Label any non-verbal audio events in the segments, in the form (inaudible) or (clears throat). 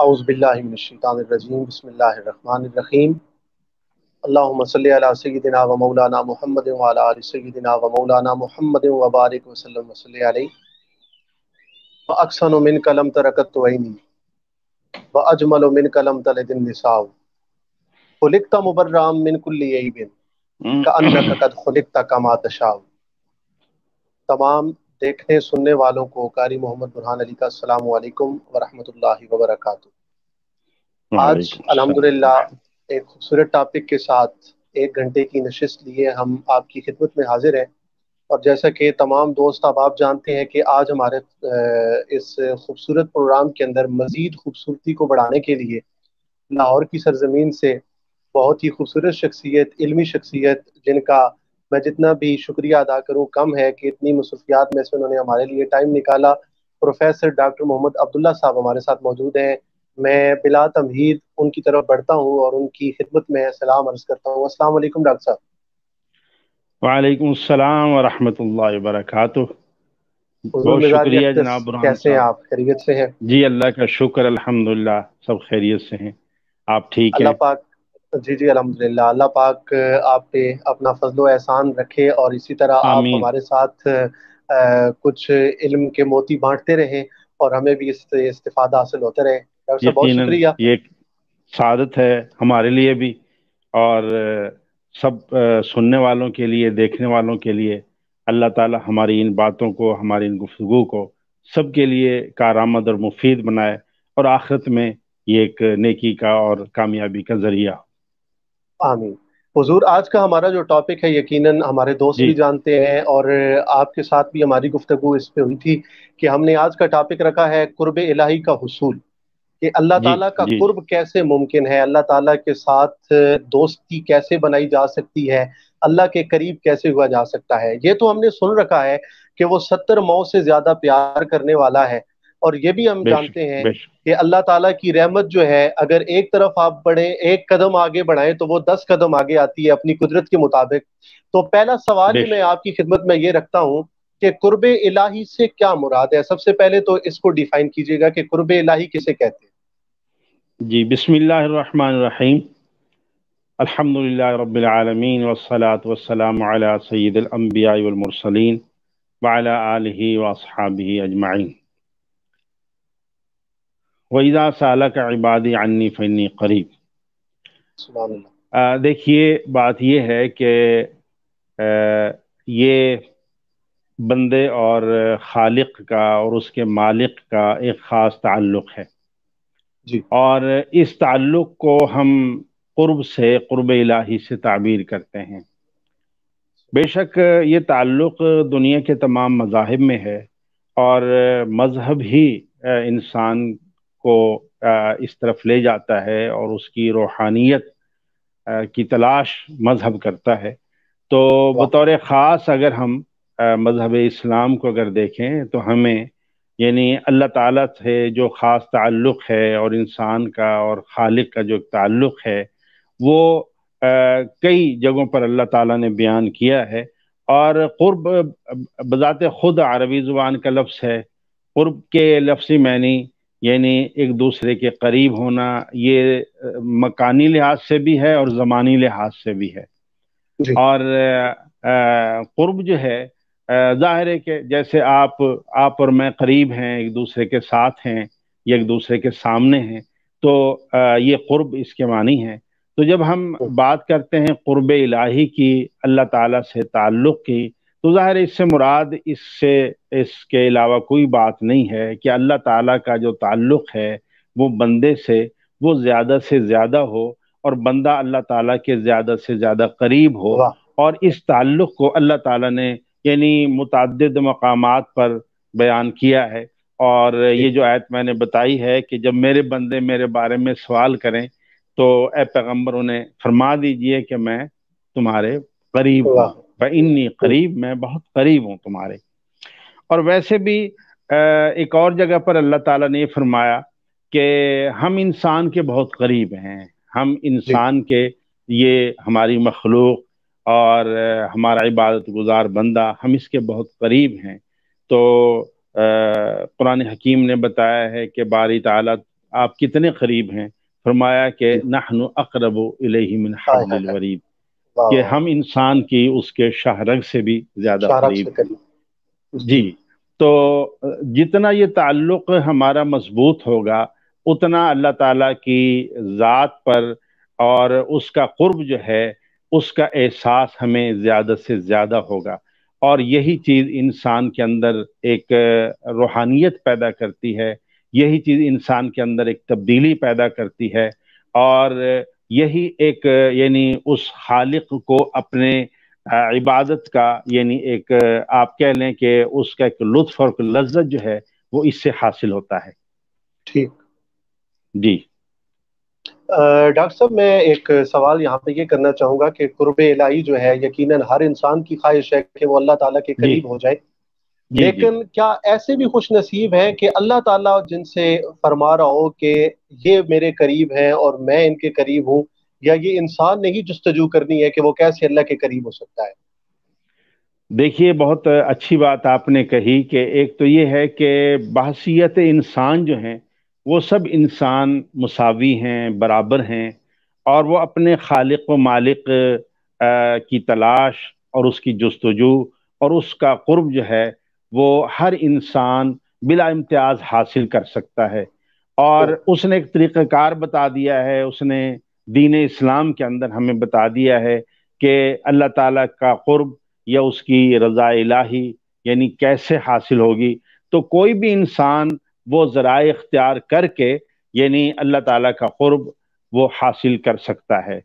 अउज़बिल्लिमिनशैतानरजीम बसमीम अल्लाम सल व मौलाना महमद वाल व मौलाना महमद वबारक वसलम व मिन कलम तरकत तोनी व अजमल मिन कलम तलदिन मुबर्राम मिन कुल्ली कद खुलिकता कमा तशाव तमाम देखने सुनने वालों को कारी मोहम्मद बुरहान अली का सलाम वालेकुम वरहमतुल्लाहि वबरकातुहू आज अल्हम्दुलिल्लाह एक खूबसूरत टॉपिक के साथ एक घंटे की नशिस्त लिए हम आपकी खिदमत में हाजिर हैं और जैसा कि तमाम दोस्त अब आप जानते हैं कि आज हमारे इस खूबसूरत प्रोग्राम के अंदर मज़ीद खूबसूरती को बढ़ाने के लिए लाहौर की सरजमीन से बहुत ही खूबसूरत शख्सियत इलमी शख्सियत जिनका मैं जितना भी शुक्रिया अदा करूँ कम है कि इतनी मसरूफियात में से उन्होंने हमारे लिए टाइम निकाला प्रोफेसर डॉक्टर मोहम्मद अब्दुल्ला साहब हमारे साथ मौजूद हैं मैं बिला तमहीद उनकी तरफ बढ़ता हूँ और उनकी खिदमत में सलाम अर्ज करता हूँ असल डॉक्टर साहब वालेकुम सलाम वरहमतुल्लाहि वबरकातुहू बहुत शुक्रिया जनाब कैसे आप खैरियत से हैं जी अल्लाह का शुक्र अल्हम्दुलिल्लाह सब खैरियत से हैं आप ठीक हैं अल्लाह पाक जी जी अलहमदिल्ला अल्लाह पाक आप पे अपना फजलो एहसान रखे और इसी तरह आप हमारे साथ आ, कुछ इल्म के मोती बांटते रहे और हमें भी इस इस्तेफादा हासिल होते रहे बहुत शुक्रिया ये सादत है हमारे लिए भी और सब सुनने वालों के लिए देखने वालों के लिए अल्लाह ताला हमारी इन बातों को हमारी इन गुफ्तु को सब के लिए कारामद और मुफीद बनाए और आखिरत में ये एक नेकी का और कामयाबी का जरिया हो आमीन हजूर आज का हमारा जो टॉपिक है यकीनन हमारे दोस्त भी जानते हैं और आपके साथ भी हमारी गुफ्तगु इस पे हुई थी कि हमने आज का टॉपिक रखा है कुर्ब इलाही का हसूल कि अल्लाह ताला का कुर्ब कैसे मुमकिन है अल्लाह ताला के साथ दोस्ती कैसे बनाई जा सकती है अल्लाह के करीब कैसे हुआ जा सकता है ये तो हमने सुन रखा है कि वो सत्तर मौ से ज्यादा प्यार करने वाला है और ये भी हम जानते हैं कि अल्लाह ताला की रहमत जो है अगर एक तरफ आप बढ़े एक कदम आगे बढ़ाएं तो वो दस कदम आगे आती है अपनी कुदरत के मुताबिक तो पहला सवाल मैं आपकी खिदमत में ये रखता हूँ कि कुर्ब इलाही से क्या मुराद है सबसे पहले तो इसको डिफाइन कीजिएगा कि कुर्ब इलाही किसे कहते हैं जी बिसमीम अल्हम्दुलिल्लाह रब्बिल आलमीन वस्सलात वस्सलाम अला सय्यिदिल अंबियाई वल मुरसलीन व आलिही व अस्हाबिही अजमाइन वैदा साल का इबादी अन्नी फ़नी करीब देखिए बात यह है कि uh, ये बंदे और खालिक का और उसके मालिक का एक ख़ास ताल्लुक़ है जी और इस ताल्लुक़ को हम क़ुर्ब से क़ुर्ब इलाही से ताबीर करते हैं बेशक ये ताल्लुक़ दुनिया के तमाम मजाहब में है और मज़हब ही uh, इंसान को इस तरफ ले जाता है और उसकी रूहानियत की तलाश मज़हब करता है तो बतौर ख़ास अगर हम मज़हब इस्लाम को अगर देखें तो हमें यानी अल्लाह ताला से जो ख़ास ताल्लुक़ है और इंसान का और खालिक का जो ताल्लुक़ है वो कई जगहों पर अल्लाह ताला ने बयान किया है और क़ुर्ब बज़ात ख़ुद अरबी ज़ुबान का लफ्ज़ है क़ुर्ब के लफ्ज़ी मैनी यानी एक दूसरे के करीब होना ये मकानी लिहाज से भी है और ज़मानी लिहाज से भी है और कुर्ब जो है ज़ाहिर है कि जैसे आप आप और मैं करीब हैं एक दूसरे के साथ हैं या एक दूसरे के सामने हैं तो ये कुर्ब इसके मानी है तो जब हम बात करते हैं कुर्ब इलाही की अल्लाह ताला से ताल्लुक़ की तो ज़ाहिर इससे मुराद इससे इसके अलावा कोई बात नहीं है कि अल्लाह ताला का जो ताल्लुक़ है वो बंदे से वो ज़्यादा से ज़्यादा हो और बंदा अल्लाह ताला के ज़्यादा से ज़्यादा करीब हो और इस ताल्लुक़ को अल्लाह ताला ने यानी मुतद मकाम पर बयान किया है और ये जो आयत मैंने बताई है कि जब मेरे बंदे मेरे बारे में सवाल करें तो ए पैगम्बर उन्हें फरमा दीजिए कि मैं तुम्हारे करीब हूँ व इन्नी करीब मैं बहुत करीब हूँ तुम्हारे और वैसे भी एक और जगह पर अल्लाह ताला ने फरमाया कि हम इंसान के बहुत करीब हैं हम इंसान के ये हमारी मखलूक और हमारा इबादत गुजार बंदा हम इसके बहुत करीब हैं तो कुरान हकीम ने बताया है कि बारी ताला आप कितने करीब हैं फरमाया कि नहनु अकरब इलेही मिन हबलिल हाँ। वरीद कि हम इंसान की उसके शाहरग से भी ज्यादा करीब जी तो जितना ये ताल्लुक हमारा मजबूत होगा उतना अल्लाह ताला की ज़ात पर और उसका कुर्ब जो है उसका एहसास हमें ज़्यादा से ज़्यादा होगा और यही चीज़ इंसान के अंदर एक रूहानियत पैदा करती है यही चीज़ इंसान के अंदर एक तब्दीली पैदा करती है और यही एक यानी उस खालिक को अपने इबादत का यानी एक आप कह लें कि उसका एक लुत्फ और लज्जत जो है वो इससे हासिल होता है ठीक जी डॉक्टर साहब मैं एक सवाल यहाँ पे ये करना चाहूंगा कि कुर्ब इलाही जो है यकीनन हर इंसान की ख्वाहिश है कि वो अल्लाह ताला के करीब हो जाए लेकिन क्या ऐसे भी खुश नसीब हैं कि अल्लाह ताला जिनसे फरमा रहा हो कि ये मेरे करीब हैं और मैं इनके करीब हूँ या ये इंसान ने ही जस्तजू करनी है कि वो कैसे अल्लाह के करीब हो सकता है देखिए बहुत अच्छी बात आपने कही कि एक तो ये है कि बासीत इंसान जो हैं वो सब इंसान मसावी हैं बराबर हैं और वो अपने खालिक व मालिक की तलाश और उसकी जस्तजू और उसका कुर्ब जो है वो हर इंसान बिला इम्तियाज हासिल कर सकता है और तो- उसने एक तरीक़ाकार बता दिया है उसने दीन इस्लाम के अंदर हमें बता दिया है कि अल्लाह ताला का क़ुर्ब या उसकी रज़ा इलाही यानी कैसे हासिल होगी तो कोई भी इंसान वो ज़रा इख्तियार करके यानी अल्लाह ताला का क़ुर्ब वो हासिल कर सकता है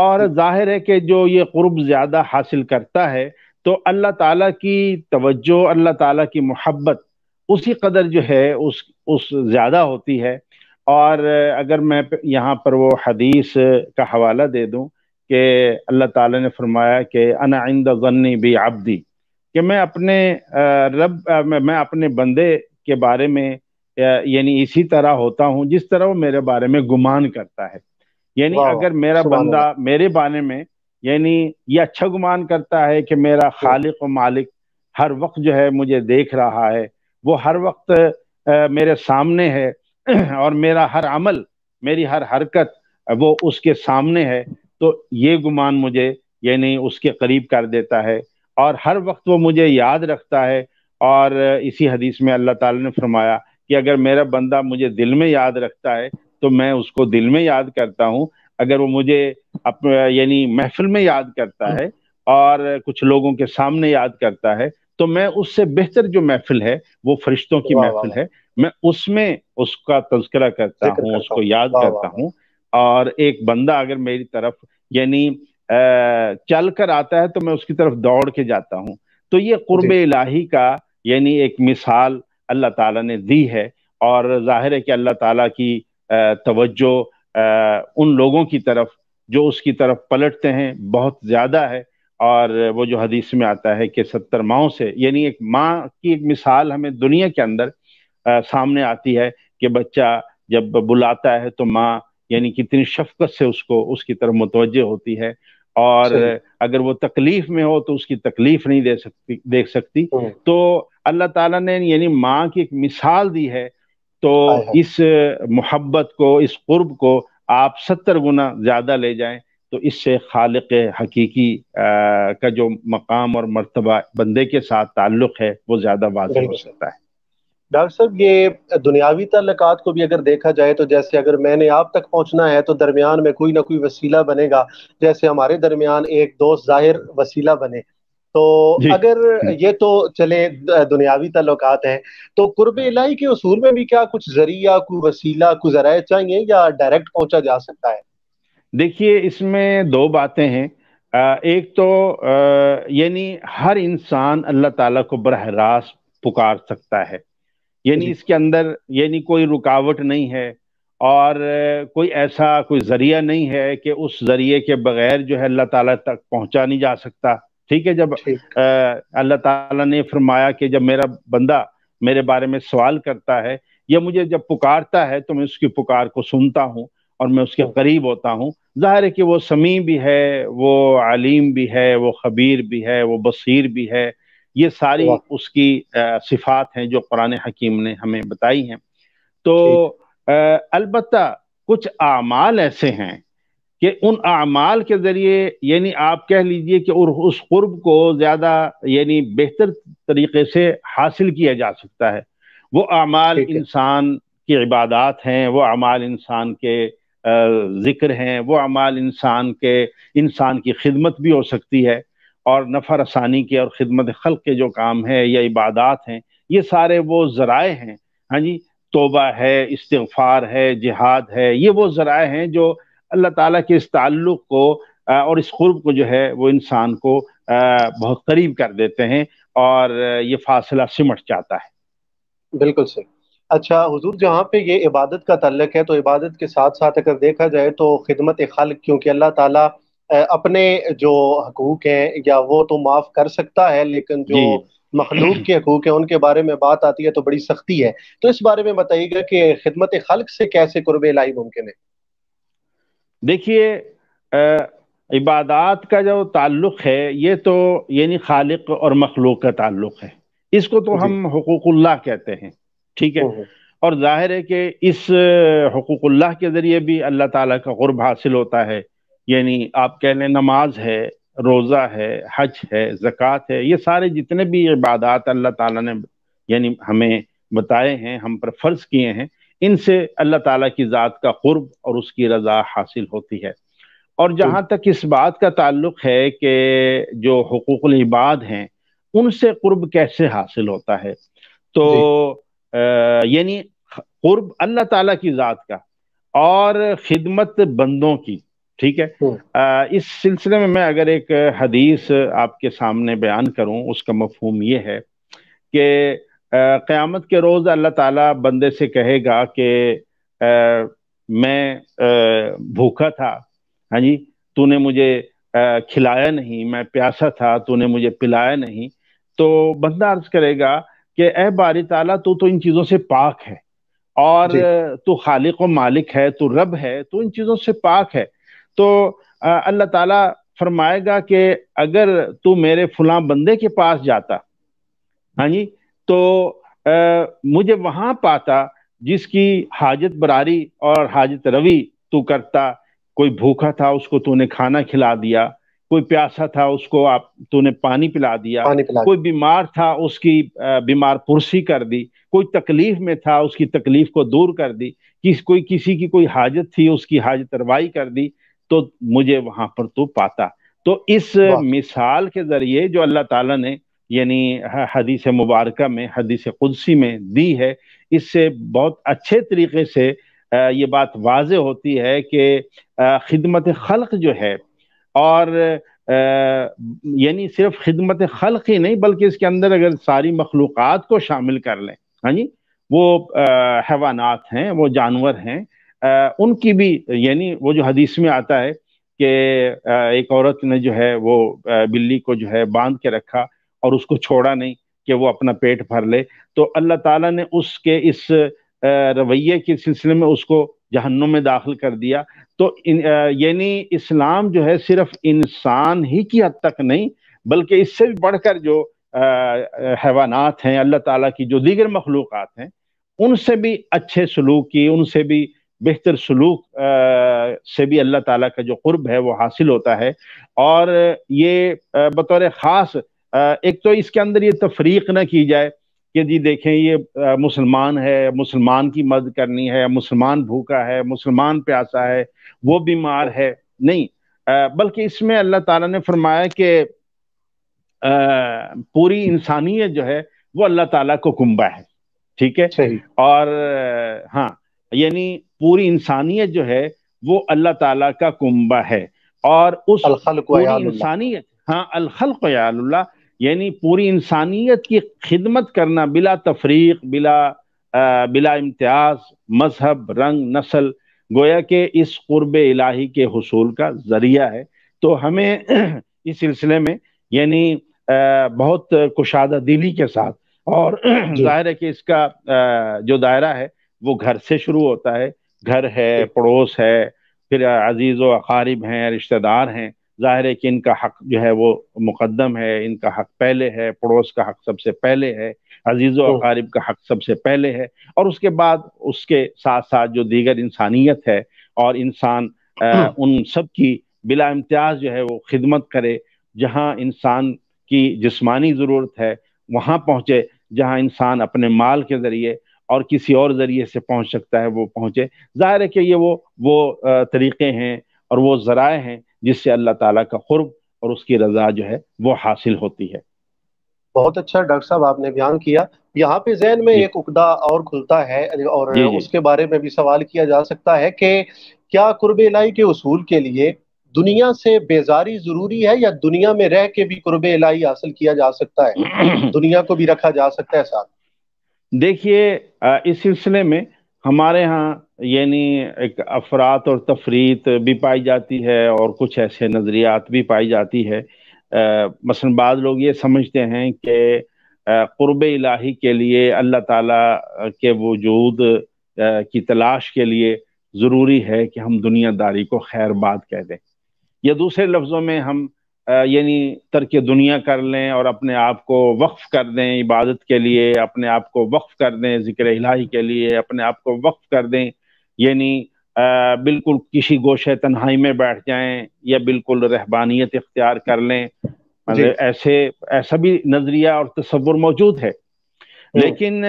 और तो- जाहिर है कि जो ये क़ुर्ब ज़्यादा हासिल करता है तो अल्लाह ताला की तवज्जो अल्लाह ताला की मोहब्बत उसी कदर जो है उस उस ज़्यादा होती है और अगर मैं यहाँ पर वो हदीस का हवाला दे दूँ कि अल्लाह ताला ने फरमाया कि अना आइंद गन्नी भी आबदी कि मैं अपने रब मैं अपने बंदे के बारे में यानी इसी तरह होता हूँ जिस तरह वो मेरे बारे में गुमान करता है यानी अगर मेरा बंदा मेरे बारे में यानी यह अच्छा गुमान करता है कि मेरा तो- खालिक और मालिक हर वक्त जो है मुझे देख रहा है वो हर वक्त आ, मेरे सामने है (clears throat) और मेरा हर अमल मेरी हर हरकत वो उसके सामने है तो ये गुमान मुझे यानी उसके करीब कर देता है और हर वक्त वो मुझे याद रखता है और इसी हदीस में अल्लाह ताला ने फरमाया कि अगर मेरा बंदा मुझे दिल में याद रखता है तो मैं उसको दिल में याद करता हूँ अगर वो मुझे अपने यानी महफिल में याद करता है और कुछ लोगों के सामने याद करता है तो मैं उससे बेहतर जो महफिल है वो फरिश्तों की महफिल है मैं उसमें उसका तस्करा करता हूँ उसको याद करता हूँ और एक बंदा अगर मेरी तरफ यानी चल कर आता है तो मैं उसकी तरफ दौड़ के जाता हूँ तो ये कुर्ब इलाही का यानी एक मिसाल अल्लाह ताला ने दी है और जाहिर है कि अल्लाह ताला की तवज्जो आ, उन लोगों की तरफ जो उसकी तरफ पलटते हैं बहुत ज्यादा है और वो जो हदीस में आता है कि सत्तर माओ से यानी एक माँ की एक मिसाल हमें दुनिया के अंदर आ, सामने आती है कि बच्चा जब बुलाता है तो माँ यानी कितनी शफकत से उसको उसकी तरफ मुतवजह होती है और अगर वो तकलीफ में हो तो उसकी तकलीफ नहीं दे सकती देख सकती हम्म। तो अल्लाह ताला ने यानी माँ की एक मिसाल दी है तो इस मोहब्बत को इस कुर्ब को आप सत्तर गुना ज़्यादा ले जाएं तो इससे खालिक हकीकी का जो मकाम और मरतबा बंदे के साथ ताल्लुक है वो ज़्यादा वाज हो सकता है डॉक्टर साहब ये दुनियावी तल्लक को भी अगर देखा जाए तो जैसे अगर मैंने आप तक पहुंचना है तो दरमियान में कोई ना कोई वसीला बनेगा जैसे हमारे दरमियान एक दोस्त जाहिर वसीला बने तो अगर ये तो चले दुनियावी तल्लुक हैं तो कुर्ब इलाही के उसूल में भी क्या कुछ जरिया कोई वसीला कोई जराए चाहिए या डायरेक्ट पहुंचा जा सकता है देखिए इसमें दो बातें हैं एक तो यानी हर इंसान अल्लाह ताला को बरह रास्त पुकार सकता है यानी इसके अंदर यानी कोई रुकावट नहीं है और कोई ऐसा कोई जरिया नहीं है कि उस जरिए के बगैर जो है अल्लाह ताला तक पहुंचा नहीं जा सकता ठीक है जब अल्लाह ताला ने फरमाया कि जब मेरा बंदा मेरे बारे में सवाल करता है या मुझे जब पुकारता है तो मैं उसकी पुकार को सुनता हूँ और मैं उसके करीब होता हूँ ज़ाहिर है कि वो समी भी है वो आलिम भी है वो खबीर भी है वो बसीर भी है ये सारी उसकी सिफात हैं जो कुरान हकीम ने हमें बताई हैं तो अलबत् कुछ अमाल ऐसे हैं कि उन अमाल के ज़रिए यानी आप कह लीजिए कि उस क़ुर्ब को ज़्यादा यानी बेहतर तरीके से हासिल किया जा सकता है वो अमाल इंसान की इबादत हैं वो अमाल इंसान के ज़िक्र हैं वो अमाल इंसान के इंसान की खिदमत भी हो सकती है और नफर आसानी के और खिदमत खल के जो काम है या इबादत हैं ये सारे वो ज़राए हैं हाँ जी तोबा है इस्तफ़ार है जिहाद है ये वो ज़राए हैं जो अल्लाह ताला के इस ताल्लुक को और इस खुरब को जो है वो इंसान को बहुत करीब कर देते हैं और ये फासला सिमट जाता है बिल्कुल सही अच्छा हुजूर जहाँ पे ये इबादत का तल्लक है तो इबादत के साथ साथ अगर देखा जाए तो खिदमत खल क्योंकि अल्लाह ताला अपने जो हकूक हैं या वो तो माफ़ कर सकता है लेकिन जो मखलूक के हकूक हैं उनके बारे में बात आती है तो बड़ी सख्ती है तो इस बारे में बताइएगा कि खिदमत खल्क से कैसे कुर्ब लाई मुमकिन है देखिए इबादत का जो ताल्लुक है ये तो यानी खालिक और मखलूक का ताल्लुक है इसको तो हम हकूकुल्लाह कहते हैं ठीक है और जाहिर है कि इस हकूकुल्लाह के ज़रिए भी अल्लाह ताला का गुरब हासिल होता है यानी आप कह लें नमाज है रोज़ा है हज है ज़क़़त है ये सारे जितने भी इबादत अल्लाह ताला ने यानी हमें बताए हैं हम पर फ़र्ज़ किए हैं इनसे अल्लाह ताला की ज़ात का क़ुर्ब और उसकी रज़ा हासिल होती है और जहाँ तक इस बात का ताल्लुक है कि जो हकूक़ इबाद हैं उनसे क़ुर्ब कैसे हासिल होता है तो यानी क़ुर्ब अल्लाह ताला की ज़ात का और खिदमत बंदों की ठीक है आ, हम्म। इस सिलसिले में मैं अगर एक हदीस आपके सामने बयान करूं उसका मफहूम ये है कि क़यामत के रोज़ अल्लाह ताला बंदे से कहेगा कि मैं आ, भूखा था हाँ जी तूने मुझे आ, खिलाया नहीं मैं प्यासा था तूने मुझे पिलाया नहीं तो बंदा अर्ज करेगा कि ए बारी ताला तू तो इन चीज़ों से पाक है और तू खालिक व मालिक है तू रब है तू इन चीज़ों से पाक है तो अल्लाह ताला फरमाएगा कि अगर तू मेरे फुला बंदे के पास जाता हाँ जी तो आ, मुझे वहां पाता जिसकी हाजत बरारी और हाजत रवि तू करता कोई भूखा था उसको तूने खाना खिला दिया कोई प्यासा था उसको आप तूने पानी पिला दिया पानी पिला कोई बीमार था उसकी बीमार पुरसी कर दी कोई तकलीफ में था उसकी तकलीफ को दूर कर दी किस कोई किसी की कोई हाजत थी उसकी हाजत रवाई कर दी तो मुझे वहां पर तू पाता तो इस मिसाल के जरिए जो अल्लाह ताला ने यानी हदीस मुबारक में हदीस कुदसी में दी है इससे बहुत अच्छे तरीके से ये बात वाज होती है कि खिदमत खल़ जो है और यानी सिर्फ खिदमत खल़ ही नहीं बल्कि इसके अंदर अगर सारी मखलूक को शामिल कर लें हाँ जी वो हैवानात हैं वो जानवर हैं आ, उनकी भी यानी वो जो हदीस में आता है कि एक औरत ने जो है वो बिल्ली को जो है बांध के रखा और उसको छोड़ा नहीं कि वो अपना पेट भर ले तो अल्लाह ताला ने उसके इस रवैये के सिलसिले में उसको जहन्नुम में दाखिल कर दिया तो यानी इस्लाम जो है सिर्फ इंसान ही की हद तक नहीं बल्कि इससे भी बढ़कर जो हैवानात हैं अल्लाह ताला की जो दीगर मखलूक हैं उनसे भी अच्छे सलूक की उनसे भी बेहतर सलूक से भी अल्लाह ताला का जो कुर्ब है वो हासिल होता है और ये बतौर ख़ास एक तो इसके अंदर ये तफरीक ना की जाए कि जी देखें ये मुसलमान है मुसलमान की मदद करनी है मुसलमान भूखा है मुसलमान प्यासा है वो बीमार है नहीं बल्कि इसमें अल्लाह ताला ने फरमाया कि पूरी इंसानियत जो है वो अल्लाह ताला को कुंबा है ठीक है और हाँ यानी पूरी इंसानियत जो है वो अल्लाह ताला का कुंबा है और उस इंसानियत हाँ अलखल याल्ला यानी पूरी इंसानियत की खिदमत करना बिला तफरीक बिला आ, बिला इम्तियाज मजहब रंग नस्ल गोया के इस कुर्ब इलाही के हसूल का ज़रिया है तो हमें (clears throat) इस सिलसिले में यानी बहुत कुशादा दिली के साथ और (clears throat) जाहिर है कि इसका जो दायरा है वो घर से शुरू होता है घर है पड़ोस है फिर अजीज़ व अकारीब हैं रिश्तेदार हैं जाहिर है कि इनका हक जो है वो मुकदम है इनका हक पहले है पड़ोस का हक सबसे पहले है अजीज़ व अकारिब तो- का हक सबसे पहले है और उसके बाद उसके साथ साथ जो दीगर इंसानियत है और इंसान हाँ। उन सब की बिला इम्तियाज जो है वो खिदमत करे जहाँ इंसान की जिस्मानी ज़रूरत है वहाँ पहुँचे जहाँ इंसान अपने माल के ज़रिए और किसी और ज़रिए से पहुँच सकता है वो पहुँचे ज़ाहिर है कि ये वो वो तरीक़े हैं और वो ज़राए हैं जिससे अल्लाह ताला का कुर्ब और उसकी रजा जो है वो हासिल होती है बहुत अच्छा डॉक्टर साहब आपने बयान किया यहाँ पे जहन में एक उकदा और खुलता है और जी, जी. उसके बारे में भी सवाल किया जा सकता है कि क्या कुर्ब इलाई के उसूल के लिए दुनिया से बेजारी जरूरी है या दुनिया में रह के भी कुर्ब इलाई हासिल किया जा सकता है (clears throat) दुनिया को भी रखा जा सकता है साथ देखिए इस सिलसिले में हमारे यहाँ यानी एक अफरात और तफरीत भी पाई जाती है और कुछ ऐसे नज़रियात भी पाई जाती है मसलन बाद लोग ये समझते हैं कि क़ुरब इलाही के लिए अल्लाह ताला के वजूद की तलाश के लिए ज़रूरी है कि हम दुनियादारी को खैर बात कह दें या दूसरे लफ्ज़ों में हम यानी तर्क दुनिया कर लें और अपने आप को वक्फ़ कर दें इबादत के लिए अपने आप को वक्फ़ कर दें ज़िक्र इलाही के लिए अपने आप को वक्फ़ कर दें यानी बिल्कुल किसी गोशे तन्हाई में बैठ जाएं या बिल्कुल रहबानियत इख्तियार कर लें मतलब ऐसे ऐसा भी नजरिया और तस्वुर मौजूद है हम्म। लेकिन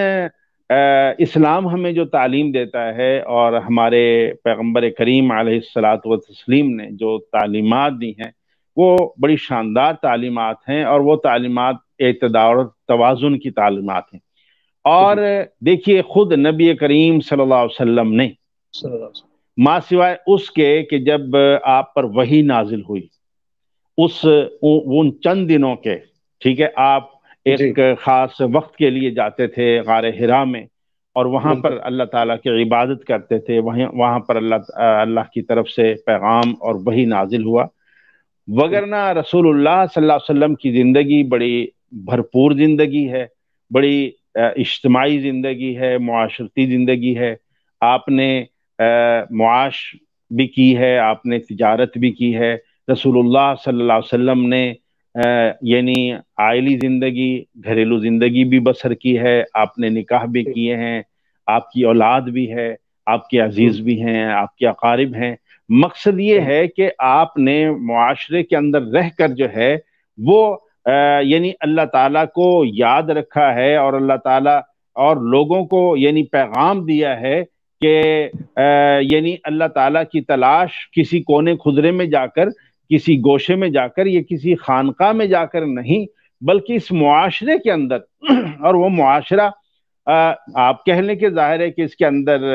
इस्लाम हमें जो तालीम देता है और हमारे पैगम्बर करीम सलात ने जो तालीमत दी हैं वो बड़ी शानदार तालीमत हैं और वो तालीमत अतदार तोज़ुन की तालीमत हैं और देखिए खुद नबी करीम सल्लल्लाहु अलैहि वसल्लम ने माँ सिवाय उसके कि जब आप पर वही नाजिल हुई उस उन चंद दिनों के ठीक है आप एक खास वक्त के लिए जाते थे गार हिरा में और वहां पर अल्लाह ताला की इबादत करते थे वहीं वहां पर अल्लाह अल्लाह की तरफ से पैगाम और वही नाजिल हुआ वगरना रसूलुल्लाह सल्लल्लाहु अलैहि वसल्लम की ज़िंदगी बड़ी भरपूर ज़िंदगी है बड़ी इज्तमाही ज़िंदगी है माशरती ज़िंदगी है आपने मुआश भी की है आपने तजारत भी की है रसूलुल्लाह सल्लल्लाहु अलैहि वसल्लम ने यानी आयली ज़िंदगी घरेलू ज़िंदगी भी बसर की है आपने निकाह भी किए हैं आपकी औलाद भी है आपके अजीज़ भी हैं आपके अकारिब हैं मकसद ये है कि आपने माशरे के अंदर रह कर जो है वो यानी अल्लाह ताला को याद रखा है और अल्लाह ताला और लोगों को यानी पैगाम दिया है कि यानी अल्लाह ताला की तलाश किसी कोने खुदरे में जाकर किसी गोशे में जाकर या किसी खानका में जाकर नहीं बल्कि इस मुआशरे के अंदर (clears throat) और वो मुआशरा आप कह लें कि जाहिर है कि इसके अंदर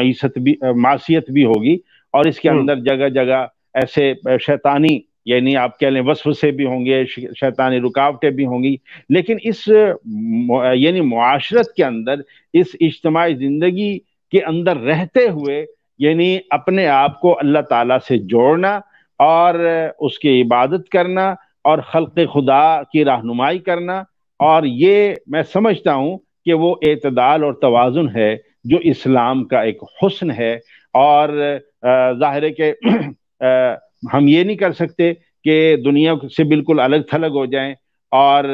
मीसत भी मासीत भी होगी और इसके हम्म। अंदर जगह जगह ऐसे शैतानी यानी आप कह लें वसफ़ से भी होंगे शैतानी रुकावटें भी होंगी लेकिन इस यानी मुआशरत के अंदर इस इज्तमाही ज़िंदगी के अंदर रहते हुए यानी अपने आप को अल्लाह ताला से जोड़ना और उसकी इबादत करना और खल्क खुदा की रहनुमाई करना और ये मैं समझता हूँ कि वो अतदाल और तोज़ुन है जो इस्लाम का एक हसन है और ज़ाहिर के (clears throat) हम ये नहीं कर सकते कि दुनिया से बिल्कुल अलग थलग हो जाएं और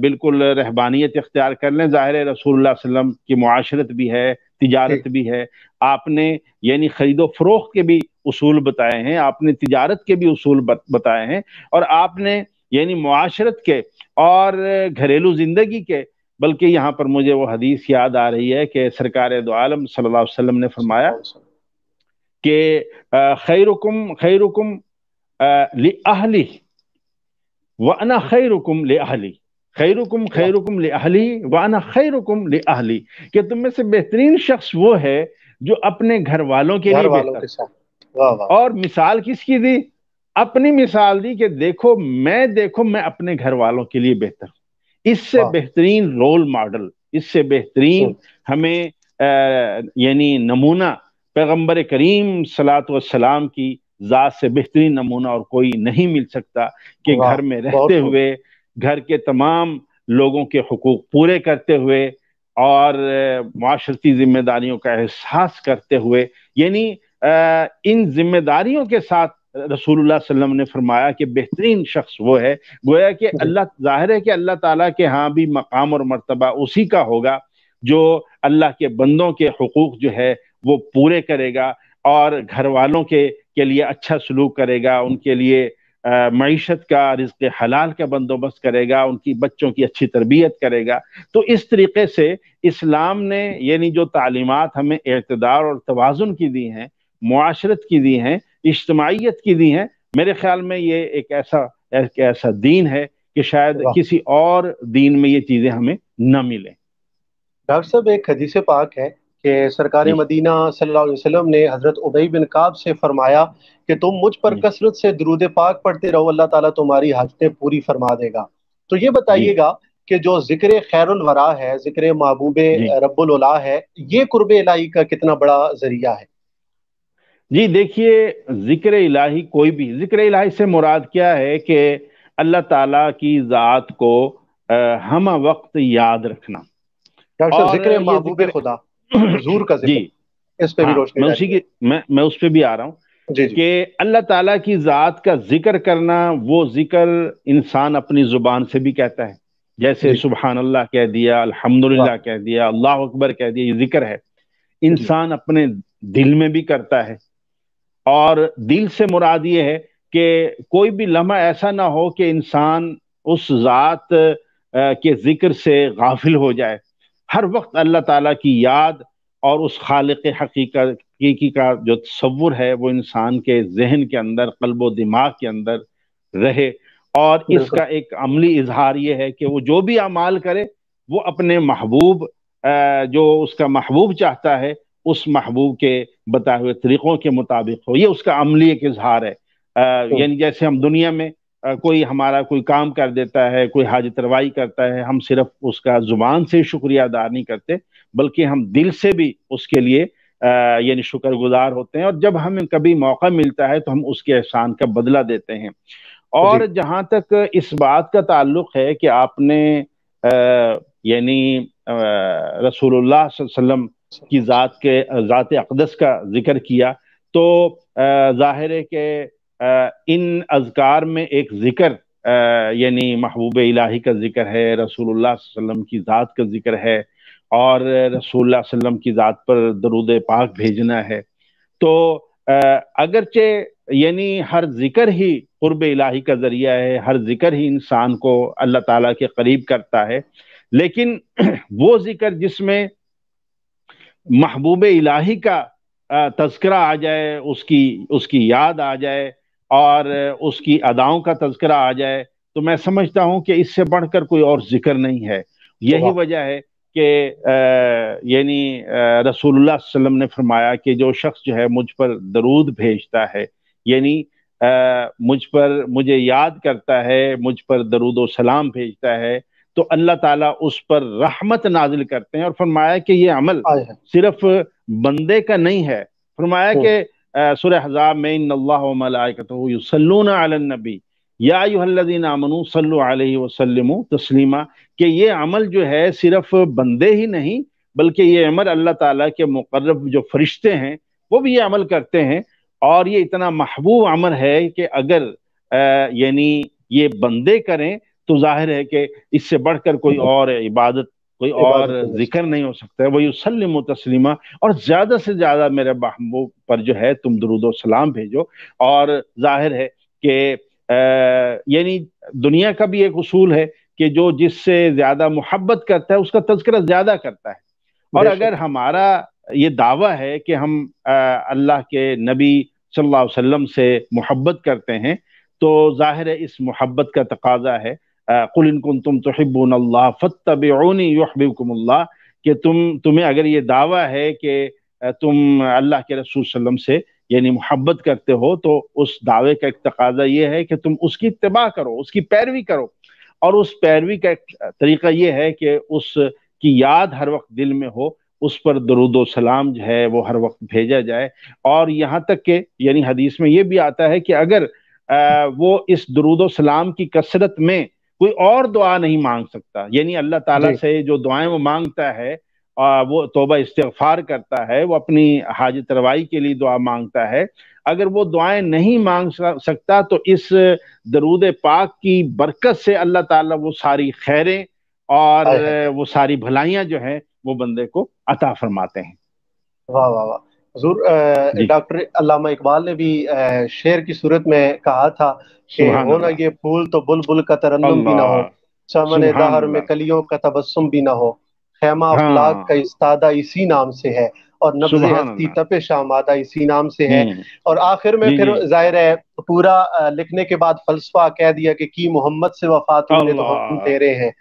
बिल्कुल रहबानियत इख्तियार कर लें ज़ाहिर रसूल वसम की माशरत भी है तिजारत भी है आपने यानी खरीदो फरोख्त के भी उसूल बताए हैं आपने तिजारत के भी उसूल बताए हैं और आपने यानी माशरत के और घरेलू ज़िंदगी के बल्कि यहाँ पर मुझे वो हदीस याद आ रही है कि सरकार दो आलम सल्लल्लाहु अलैहि वसल्लम ने फरमाया कि खैरुकुम खैरुकुम अहली वना खैरकुम खैरुकुम ले अहली खैरुकुम खैरुकुम ले अहली वाना खैरुकुम ले अहली कि तुम में से बेहतरीन शख्स वो है जो अपने घर वालों के लिए वालों और मिसाल किसकी दी अपनी मिसाल दी कि देखो मैं देखो मैं अपने घर वालों के लिए बेहतर इससे बेहतरीन रोल मॉडल इससे बेहतरीन हमें यानी नमूना पैगम्बर करीम सलात वसलाम की जात से बेहतरीन नमूना और कोई नहीं मिल सकता कि घर में रहते हुए घर के तमाम लोगों के हकूक पूरे करते हुए और माशरती जिम्मेदारियों का एहसास करते हुए यानी इन जिम्मेदारियों के साथ रसूलुल्लाह सल्लम ने फरमाया कि बेहतरीन शख्स वो है गोया कि अल्लाह जाहिर है कि अल्लाह ताला के यहाँ भी मकाम और मरतबा उसी का होगा जो अल्लाह के बंदों के हकूक जो है वो पूरे करेगा और घर वालों के के लिए अच्छा सलूक करेगा उनके लिए मीशत का रिज्क हलाल का बंदोबस्त करेगा उनकी बच्चों की अच्छी तरबियत करेगा तो इस तरीके से इस्लाम ने यानी जो तालीमत हमें अतदार और तोज़ुन की दी हैं माशरत की दी हैं इज्तमाहीत की दी हैं मेरे ख्याल में ये एक ऐसा एक ऐसा दीन है कि शायद किसी और दीन में ये चीज़ें हमें न मिलें डॉक्टर साहब एक हदीस पाक है कि सरकार मदीना सल्लल्लाहु अलैहि वसल्लम ने हज़रत उबई बिन काब से फरमाया कि तुम मुझ पर कसरत से दरूद पाक पढ़ते रहो अल्लाह ताला तुम्हारी हाजतें पूरी फरमा देगा तो ये बताइएगा कि जो जिक्र खैरवरा है जिक्र महबूब रब्बुल्ला है ये कुर्ब इलाही का कितना बड़ा जरिया है जी देखिए जिक्र इलाही कोई भी जिक्र इलाही से मुराद क्या है कि अल्लाह ताला की ज़ात को हम वक्त याद रखना डॉक्टर जिक्र महबूब खुदा का जी इस पे हाँ, भी रोशनी मैं उसी की मैं मैं उस पर भी आ रहा हूँ कि अल्लाह ताला की ज़ात का जिक्र करना वो जिक्र इंसान अपनी जुबान से भी कहता है जैसे सुबहान अल्लाह कह दिया अल्हम्दुलिल्लाह कह दिया अल्लाह अकबर कह दिया ये जिक्र है इंसान अपने दिल में भी करता है और दिल से मुराद ये है कि कोई भी लम्हा ऐसा ना हो कि इंसान उस ज़ात के जिक्र से गाफिल हो जाए हर वक्त अल्लाह ताला की याद और उस खालिक हकीकी का जो तस्वुर है वो इंसान के जहन के अंदर कल्बो दिमाग के अंदर रहे और इसका एक अमली इजहार ये है कि वो जो भी अमाल करे वो अपने महबूब जो उसका महबूब चाहता है उस महबूब के बताए हुए तरीक़ों के मुताबिक हो ये उसका अमली एक इजहार है यानी जैसे हम दुनिया में कोई हमारा कोई काम कर देता है कोई हाजत रवाई करता है हम सिर्फ उसका ज़ुबान से शुक्रिया अदा नहीं करते बल्कि हम दिल से भी उसके लिए यानी शुक्रगुजार होते हैं और जब हमें कभी मौका मिलता है तो हम उसके एहसान का बदला देते हैं और जहाँ तक इस बात का ताल्लुक है कि आपने यानी रसूलुल्लाह वसल्लम की ज़ात के ज़ात अकदस का जिक्र किया तो जाहिर है कि इन अजगार में एक जिक्र यानी महबूब इलाही का जिक्र है रसूलुल्लाह वसल्लम की ज़ात का जिक्र है और रसूलुल्लाह वसल्लम की ज़ात पर दरूद पाक भेजना है तो अगरचे यानी हर जिक्र ही कुर्ब इलाही का ज़रिया है हर जिक्र ही इंसान को अल्लाह ताला के करीब करता है लेकिन (clears throat) वो जिक्र जिसमें महबूब इलाही का तस्करा आ जाए उसकी उसकी याद आ जाए और उसकी अदाओं का तस्करा आ जाए तो मैं समझता हूं कि इससे बढ़कर कोई और जिक्र नहीं है यही वजह है कि यानी रसूलुल्लाह सल्लम ने फरमाया कि जो शख्स जो है मुझ पर दरूद भेजता है यानी मुझ पर मुझे याद करता है मुझ पर दरूद सलाम भेजता है तो अल्लाह ताला उस पर रहमत नाजिल करते हैं और फरमाया कि ये अमल सिर्फ बंदे का नहीं है फरमाया हम्म। कि सुर हज़ाब में नबी तस्लिमा के ये अमल जो है सिर्फ बंदे ही नहीं बल्कि ये अमल अल्लाह ताला के मुकर्रब जो फरिश्ते हैं वो भी ये अमल करते हैं और ये इतना महबूब अमल है कि अगर यानी ये बंदे करें तो जाहिर है कि इससे बढ़कर कोई हम्म। और इबादत कोई और जिक्र नहीं हो सकता है वही सलम तस्लिमा और ज्यादा से ज्यादा मेरे महबूब पर जो है तुम दरुद सलाम भेजो और जाहिर है कि यानी दुनिया का भी एक उसूल है कि जो जिससे ज्यादा मोहब्बत करता है उसका तस्करा ज्यादा करता है और अगर हमारा ये दावा है कि हम अल्लाह के नबी सल्लल्लाहु अलैहि वसल्लम से मोहब्बत करते हैं तो जाहिर है इस मोहब्बत का तकाजा है कुल तुम तोहिबन अल्लाह कि तुम तुम्हें अगर ये दावा है कि तुम अल्लाह के रसूल सल्लम से यानी मोहब्बत करते हो तो उस दावे का एक तक ये है कि तुम उसकी इतबा करो उसकी पैरवी करो और उस पैरवी का एक तरीका ये है कि उसकी याद हर वक्त दिल में हो उस पर दरुद सलाम जो है वो हर वक्त भेजा जाए और यहाँ तक के यानी हदीस में ये भी आता है कि अगर आ, वो इस दरुद सलाम की कसरत में कोई और दुआ नहीं मांग सकता यानी अल्लाह ताला से जो दुआएं वो मांगता है वो तोबा इस्तफार करता है वो अपनी हाजत रवाई के लिए दुआ मांगता है अगर वो दुआएं नहीं मांग सकता तो इस दरूद पाक की बरकत से अल्लाह ताला वो सारी खैरें और वो सारी भलाइयाँ जो है वो बंदे को अता फरमाते हैं वाह वाह वाह हजूर डॉक्टर अलामा इकबाल ने भी शेर की सूरत में कहा था कि होना ये फूल तो बुलबुल का तरन्नम भी ना हो चमन दहर में कलियों का तबस्सुम भी ना हो खैमा हाँ। अफलाक का इस्तादा इसी नाम से है और नब्ज हस्ती तपे शामादा इसी नाम से है हम्म। और आखिर में फिर जाहिर है पूरा लिखने के बाद फलसफा कह दिया कि की मोहम्मद से वफात तो हम तेरे हैं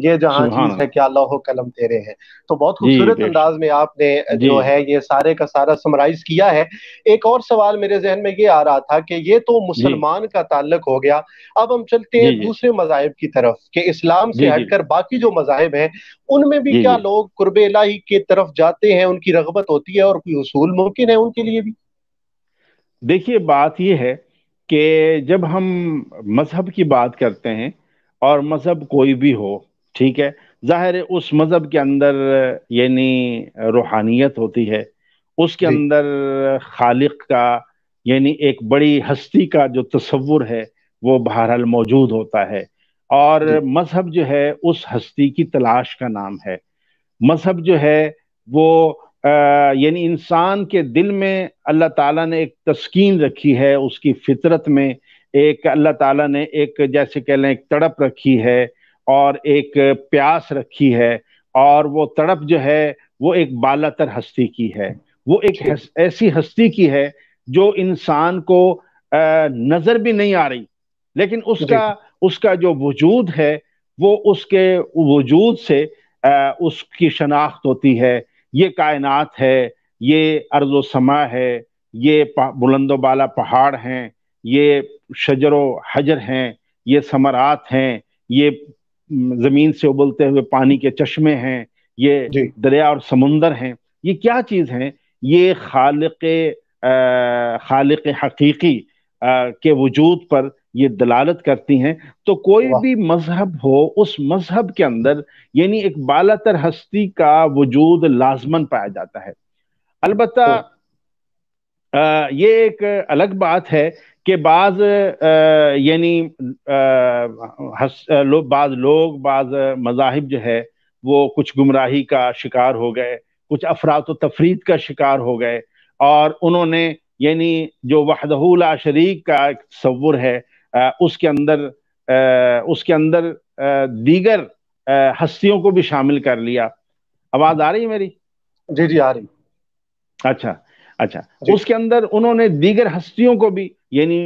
ये जहां चीज है क्या अल्लाह कलम तेरे हैं तो बहुत खूबसूरत अंदाज में आपने जो है ये सारे का सारा समराइज किया है एक और सवाल मेरे जहन में ये आ रहा था कि ये तो मुसलमान का ताल्लुक हो गया अब हम चलते हैं दूसरे मजाहब की तरफ कि इस्लाम से हटकर बाकी जो मजाहब हैं उनमें भी क्या लोग कुर्ब इलाही की तरफ जाते हैं उनकी रगबत होती है और कोई उसूल मुमकिन है उनके लिए भी देखिए बात यह है कि जब हम मजहब की बात करते हैं और मजहब कोई भी हो ठीक है जाहिर है उस मज़हब के अंदर यानी रूहानियत होती है उसके अंदर खालिक का यानी एक बड़ी हस्ती का जो तस्वुर है वो बहरहाल मौजूद होता है और मज़हब जो है उस हस्ती की तलाश का नाम है मज़हब जो है वो यानी इंसान के दिल में अल्लाह ताला ने एक तस्कीन रखी है उसकी फितरत में एक अल्लाह ताला ने एक जैसे कह लें एक तड़प रखी है और एक प्यास रखी है और वो तड़प जो है वो एक बालातर हस्ती की है वो एक हस, ऐसी हस्ती की है जो इंसान को आ, नजर भी नहीं आ रही लेकिन उसका उसका जो वजूद है वो उसके वजूद से आ, उसकी शनाख्त होती है ये कायनात है ये अर्ज समा है ये बुलंदो बाला पहाड़ हैं ये शजर हजर हैं ये समरात हैं ये जमीन से उबलते हुए पानी के चश्मे हैं ये दरिया और समुंदर हैं ये क्या चीज है ये खालिक खालिक हकीकी के वजूद पर ये दलालत करती हैं तो कोई भी मजहब हो उस मजहब के अंदर यानी एक तर हस्ती का वजूद लाजमन पाया जाता है अलबत् तो ये एक अलग बात है कि बाज यानी लो, बाज लोग बाज मजाहब जो है वो कुछ गुमराही का शिकार हो गए कुछ अफरात तफरीद का शिकार हो गए और उन्होंने यानी जो वहदहूला शरीक का तस्वुर है आ, उसके अंदर आ, उसके अंदर आ, दीगर हस्तियों को भी शामिल कर लिया आवाज आ रही है मेरी जी जी आ रही अच्छा अच्छा उसके अंदर उन्होंने दीगर हस्तियों को भी यानी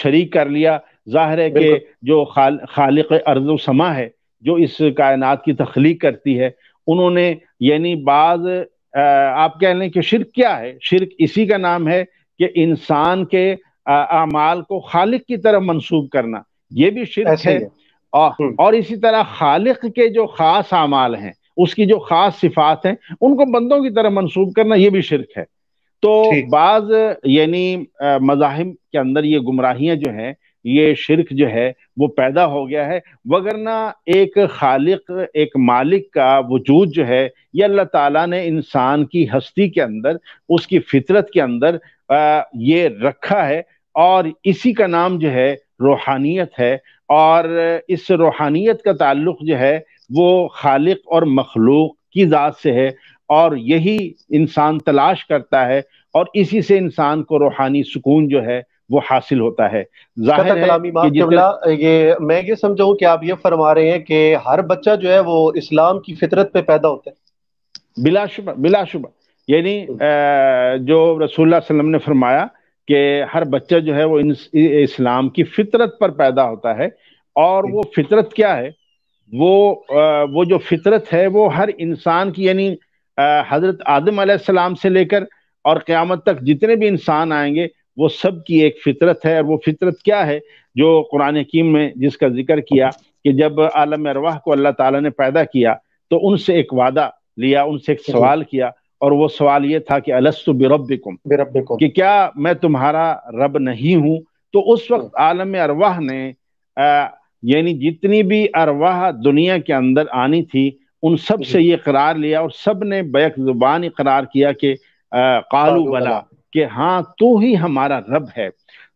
शरीक कर लिया जाहिर है कि जो खाल, खालिक अर्ज समा है जो इस कायनात की तख्लीक करती है उन्होंने यानी बाज आप कह लें कि शिरक क्या है शिरक इसी का नाम है कि इंसान के अमाल को खालिक की तरफ मंसूब करना ये भी शिरक है, है। और, हम्म। और इसी तरह खालिक के जो खास अमाल हैं उसकी जो खास सिफात हैं उनको बंदों की तरह मंसूब करना ये भी शिरक है तो बाज यानी मजाहिम के अंदर ये गुमराहियां जो हैं ये शिरक जो है वो पैदा हो गया है वगरना एक खालिक एक मालिक का वजूद जो है ये अल्लाह ताला ने इंसान की हस्ती के अंदर उसकी फितरत के अंदर ये रखा है और इसी का नाम जो है रूहानियत है और इस रूहानियत का ताल्लुक जो है वो खालिक और मखलूक की ज़ात से है और यही इंसान तलाश करता है और इसी से इंसान को रूहानी सुकून जो है वो हासिल होता है जाहिर है कि ये मैं ये समझा कि आप ये फरमा रहे हैं कि हर बच्चा जो है वो इस्लाम की फितरत पे पैदा होता है बिलाशुबा बिलाशुबा यानी जो रसूल सल्लम ने फरमाया कि हर बच्चा जो है वो इस्लाम की फितरत पर पैदा होता है और वो फितरत क्या है वो वो जो फितरत है वो हर इंसान की यानी हज़रत आदम आसमाम से लेकर और क़्यामत तक जितने भी इंसान आएंगे वो सब की एक फितरत है और वो फितरत क्या है जो कुरान हकीम में जिसका जिक्र किया कि जब आलम अरवाह को अल्लाह ताला ने पैदा किया तो उनसे एक वादा लिया उनसे एक सवाल किया और वो सवाल ये था कि अलस्तु बिरबिकुम बिरबिकुम कि क्या मैं तुम्हारा रब नहीं हूँ तो उस वक्त आलम अरवाह ने यानी जितनी भी अरवाह दुनिया के अंदर आनी थी उन सब से ये करार लिया और सब ने बैक जुबान इकरार किया कि कालू बला कि हाँ तो ही हमारा रब है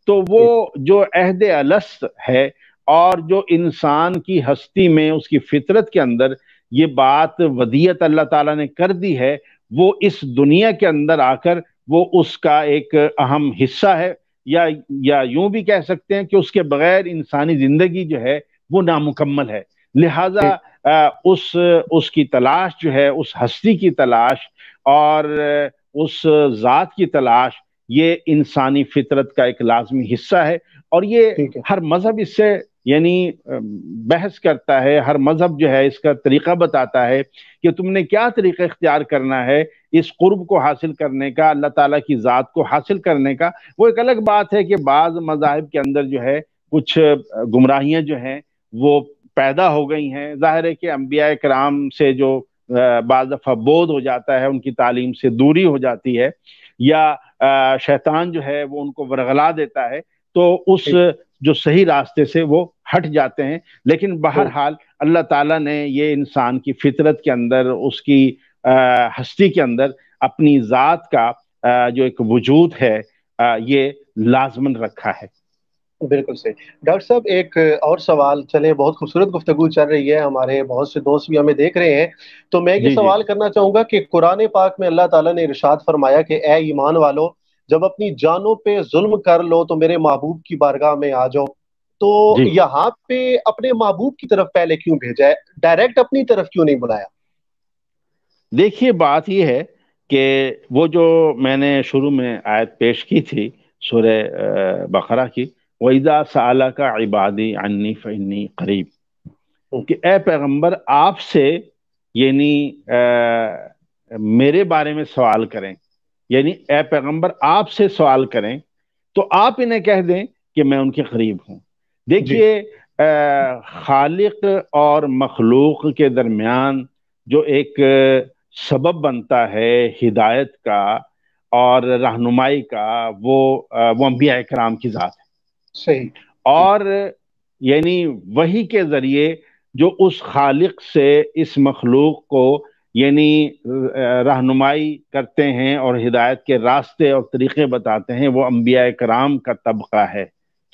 तो वो जो अहद अलस है और जो इंसान की हस्ती में उसकी फितरत के अंदर ये बात वदियत अल्लाह ताला ने कर दी है वो इस दुनिया के अंदर आकर वो उसका एक अहम हिस्सा है या या यूं भी कह सकते हैं कि उसके बगैर इंसानी जिंदगी जो है वो नामुकम्मल है लिहाजा उस उसकी तलाश जो है उस हस्ती की तलाश और उस ज़ात की तलाश ये इंसानी फितरत का एक लाजमी हिस्सा है और ये हर मजहब इससे यानी बहस करता है हर मजहब जो है इसका तरीका बताता है कि तुमने क्या तरीका इख्तियार करना है इस कुर्ब को हासिल करने का अल्लाह ताला की ज़ात को हासिल करने का वो एक अलग बात है कि बाज़ मजाहब के अंदर जो है कुछ गुमराहियाँ जो हैं वो पैदा हो गई हैं जाहिर है कि अम्बिया कराम से जो बाद बोध हो जाता है उनकी तालीम से दूरी हो जाती है या शैतान जो है वो उनको वरगला देता है तो उस जो सही रास्ते से वो हट जाते हैं लेकिन तो बहरहाल अल्लाह ताला ने ये इंसान की फितरत के अंदर उसकी हस्ती के अंदर अपनी ज़ात का जो एक वजूद है ये लाजमन रखा है बिल्कुल सही डॉक्टर साहब एक और सवाल चले बहुत खूबसूरत गुफ्तगु चल रही है हमारे बहुत से दोस्त भी हमें देख रहे हैं तो मैं ये सवाल करना चाहूंगा कि कुरान पाक में अल्लाह ताला ने इरशाद फरमाया कि ए ईमान वालों जब अपनी जानों पे जुल्म कर लो तो मेरे महबूब की बारगाह में आ जाओ तो यहाँ पे अपने महबूब की तरफ पहले क्यों भेजा है डायरेक्ट अपनी तरफ क्यों नहीं बुलाया देखिए बात यह है कि वो जो मैंने शुरू में आयत पेश की थी सूर्य बकरा की वैदा साला का इबादी अन्नी फ़नी करीब कि ए पैगम्बर आपसे यानी मेरे बारे में सवाल करें यानी ए पैगम्बर आपसे सवाल करें तो आप इन्हें कह दें कि मैं उनके करीब हूँ देखिए खालिक और मखलूक के दरमियान जो एक सबब बनता है हिदायत का और रहनुमाई का वो वो अम्बिया कराम की ज़ात है सही और यानी वही के जरिए जो उस खालिक से इस मखलूक को यानी रहनुमाई करते हैं और हिदायत के रास्ते और तरीक़े बताते हैं वो अम्बिया कराम का तबका है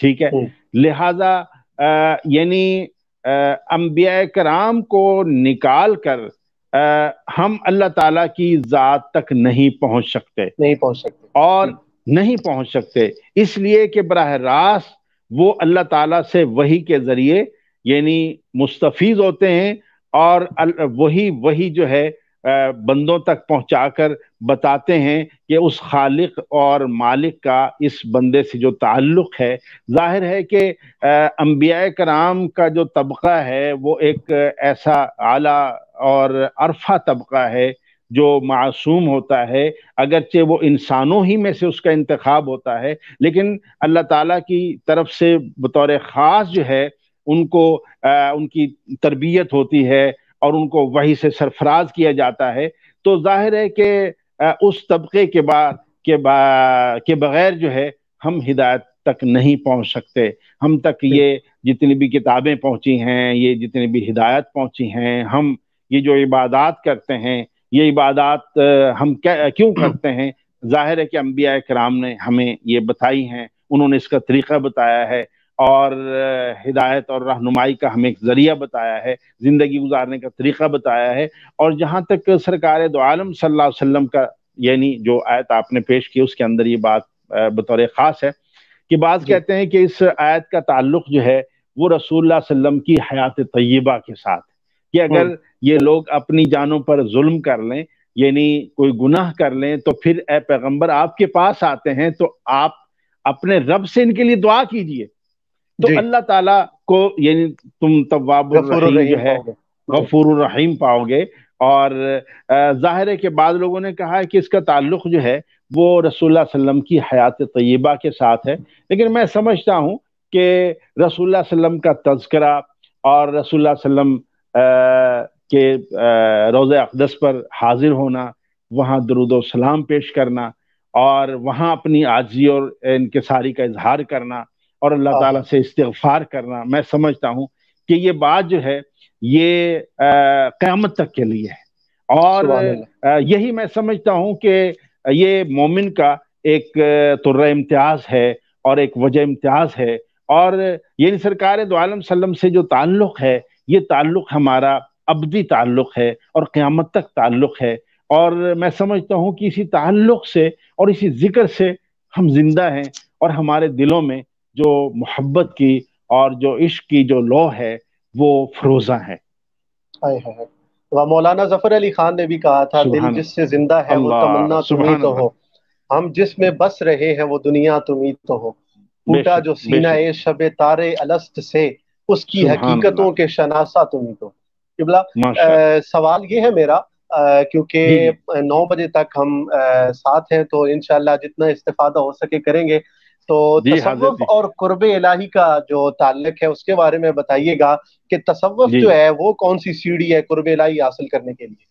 ठीक है हम्म। लिहाजा यानी अम्बिया कराम को निकाल कर आ, हम अल्लाह ताला की ज़ात तक नहीं पहुंच सकते नहीं पहुंच सकते और हम्म। नहीं पहुंच सकते इसलिए कि बरह रास्त वो अल्लाह ताला से वही के ज़रिए यानी मुस्तफ़ीज़ होते हैं और वही वही जो है बंदों तक पहुंचाकर बताते हैं कि उस खालिक और मालिक का इस बंदे से जो ताल्लुक है जाहिर है कि अम्बिया कराम का जो तबका है वो एक ऐसा आला और अरफा तबका है जो मासूम होता है अगरचे वो इंसानों ही में से उसका इंतखब होता है लेकिन अल्लाह ताला की तरफ से बतौर ख़ास जो है उनको आ, उनकी तरबियत होती है और उनको वही से सरफराज किया जाता है तो जाहिर है कि उस तबके के बाद के बा के बगैर जो है हम हिदायत तक नहीं पहुंच सकते हम तक ये जितनी भी किताबें पहुंची हैं ये जितनी भी हिदायत पहुंची हैं हम ये जो इबादत करते हैं ये इबादत हम क्या क्यों (clears throat) करते हैं जाहिर है कि अम्बिया कराम ने हमें ये बताई हैं उन्होंने इसका तरीका बताया है और हिदायत और रहनुमाई का हमें एक ज़रिया बताया है ज़िंदगी गुजारने का तरीका बताया है और जहाँ तक सरकार दो आलम सल्ला का यानी जो आयत आपने पेश की उसके अंदर ये बात बतौर ख़ास है कि बात कहते हैं कि इस आयत का ताल्लुक जो है वो रसूल सल्लम की हयात तय्यबा के साथ कि अगर हाँ। ये लोग अपनी जानों पर जुल्म कर लें यानी कोई गुनाह कर लें तो फिर ए पैगंबर आपके पास आते हैं तो आप अपने रब से इनके लिए दुआ कीजिए तो अल्लाह ताला को यानी तुम तब जो है गफूर रहीम पाओगे और जाहिर है कि बाद लोगों ने कहा है कि इसका ताल्लुक जो है वो रसोल्ला सल्लम की हयात तय्यबा के साथ है लेकिन मैं समझता हूँ कि रसोल्ला सल्लम का तस्करा और रसोल्ला सल्लम के रोज़ अकदस पर हाजिर होना वहाँ दरुद सलाम पेश करना और वहाँ अपनी आजी और इनकसारी का इजहार करना और अल्लाह हाँ। ताला से इस्तफार करना मैं समझता हूँ कि ये बात जो है ये क़्यामत तक के लिए है और यही मैं समझता हूँ कि ये मोमिन का एक तुर्र इम्तियाज है और एक वजह इम्तियाज है और यानी सरकार दो आलम सल्लम से जो ताल्लुक़ है ये ताल्लुक हमारा अबदी ताल्लुक है और क़्यामत तक ताल्लुक है और मैं समझता हूँ कि इसी ताल्लुक से और इसी जिक्र से हम जिंदा हैं और हमारे दिलों में जो मोहब्बत की और जो इश्क की जो लो है वो फरोजा है मौलाना जफर अली खान ने भी कहा था दिल जिससे जिंदा है वो तमन्ना तुम ही तो हो हम जिसमें बस रहे हैं वो दुनिया तुम ही तो हो टूटा जो सीना ए शब तारे अलस्त से उसकी हकीकतों के शनासा तुम तो किबला सवाल ये है मेरा क्योंकि नौ बजे तक हम आ, साथ हैं तो इनशाला जितना इस्तेफादा हो सके करेंगे तो हाँ, तसव्वुफ और कुर्ब इलाही का जो ताल्लुक है उसके बारे में बताइएगा कि तसव्वुफ जो है वो कौन सी सीढ़ी है कुर्ब इलाही हासिल करने के लिए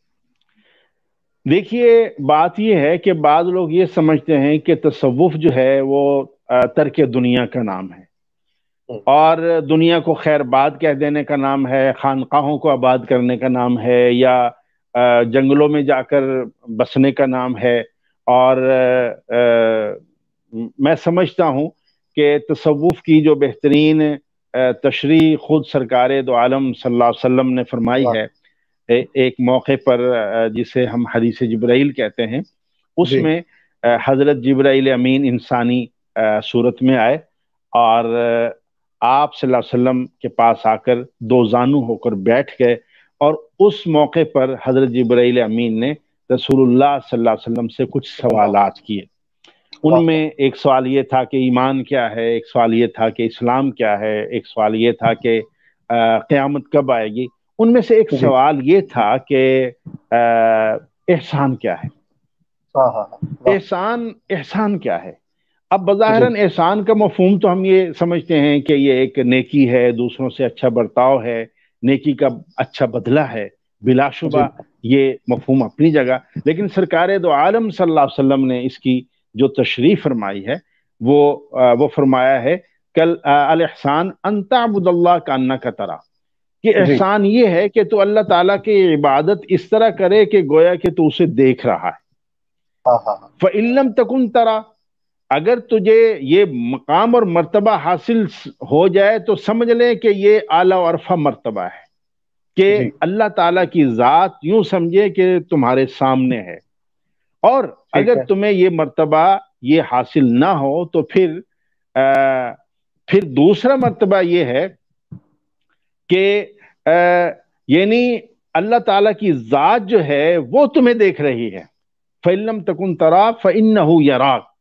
देखिए बात यह है कि बाद लोग ये समझते हैं कि तसव्वुफ जो है वो तरक दुनिया का नाम है हम्म। और दुनिया को खैरबाद कह देने का नाम है खानकाहों को आबाद करने का नाम है या जंगलों में जाकर बसने का नाम है और मैं समझता हूँ कि तसवुफ़ की जो बेहतरीन तशरी खुद सरकार दो आलम सल्ला वसम ने फरमाई है ए, एक मौके पर जिसे हम हदीस जब्राइल कहते हैं उसमें हज़रत जब्राइल अमीन इंसानी सूरत में आए और आप वसल्लम के पास आकर दो जानू होकर बैठ गए और उस मौके पर हजरत जबरील अमीन ने रसूलुल्लाह सल्लल्लाहु अलैहि वसल्लम से कुछ सवालात किए उनमें एक सवाल ये था कि ईमान क्या है एक सवाल ये था कि इस्लाम क्या है एक सवाल ये था कि क़यामत कब आएगी उनमें से एक सवाल ये था कि एहसान क्या है हाँ, हाँ, हाँ। एहसान एहसान क्या है अब बज़ाहरन एहसान का मफहम तो हम ये समझते हैं कि ये एक नेकी है दूसरों से अच्छा बर्ताव है नेकी का अच्छा बदला है बिलाशुबा ये मफहम अपनी जगह लेकिन सरकार दो आलम सल्लाम ने इसकी जो तशरी फरमाई है वो आ, वो फरमाया है कल अल एहसान अंताबुदल्ला का तरा कि एहसान ये है कि तू अल्लाह ताला की इबादत इस तरह करे कि गोया कि तू उसे देख रहा है हाँ, हाँ, हाँ। फ़िल्म तकुन तरा अगर तुझे ये मकाम और मर्तबा हासिल हो जाए तो समझ लें कि ये आला अरफा मर्तबा है कि अल्लाह ताला की ज़ात यूं समझे कि तुम्हारे सामने है और अगर है। तुम्हें ये मर्तबा ये हासिल ना हो तो फिर आ, फिर दूसरा मर्तबा ये है कि यानी अल्लाह ताला की ज़ात जो है वो तुम्हें देख रही है फ़िल्म तकुन तरा फ़ यराक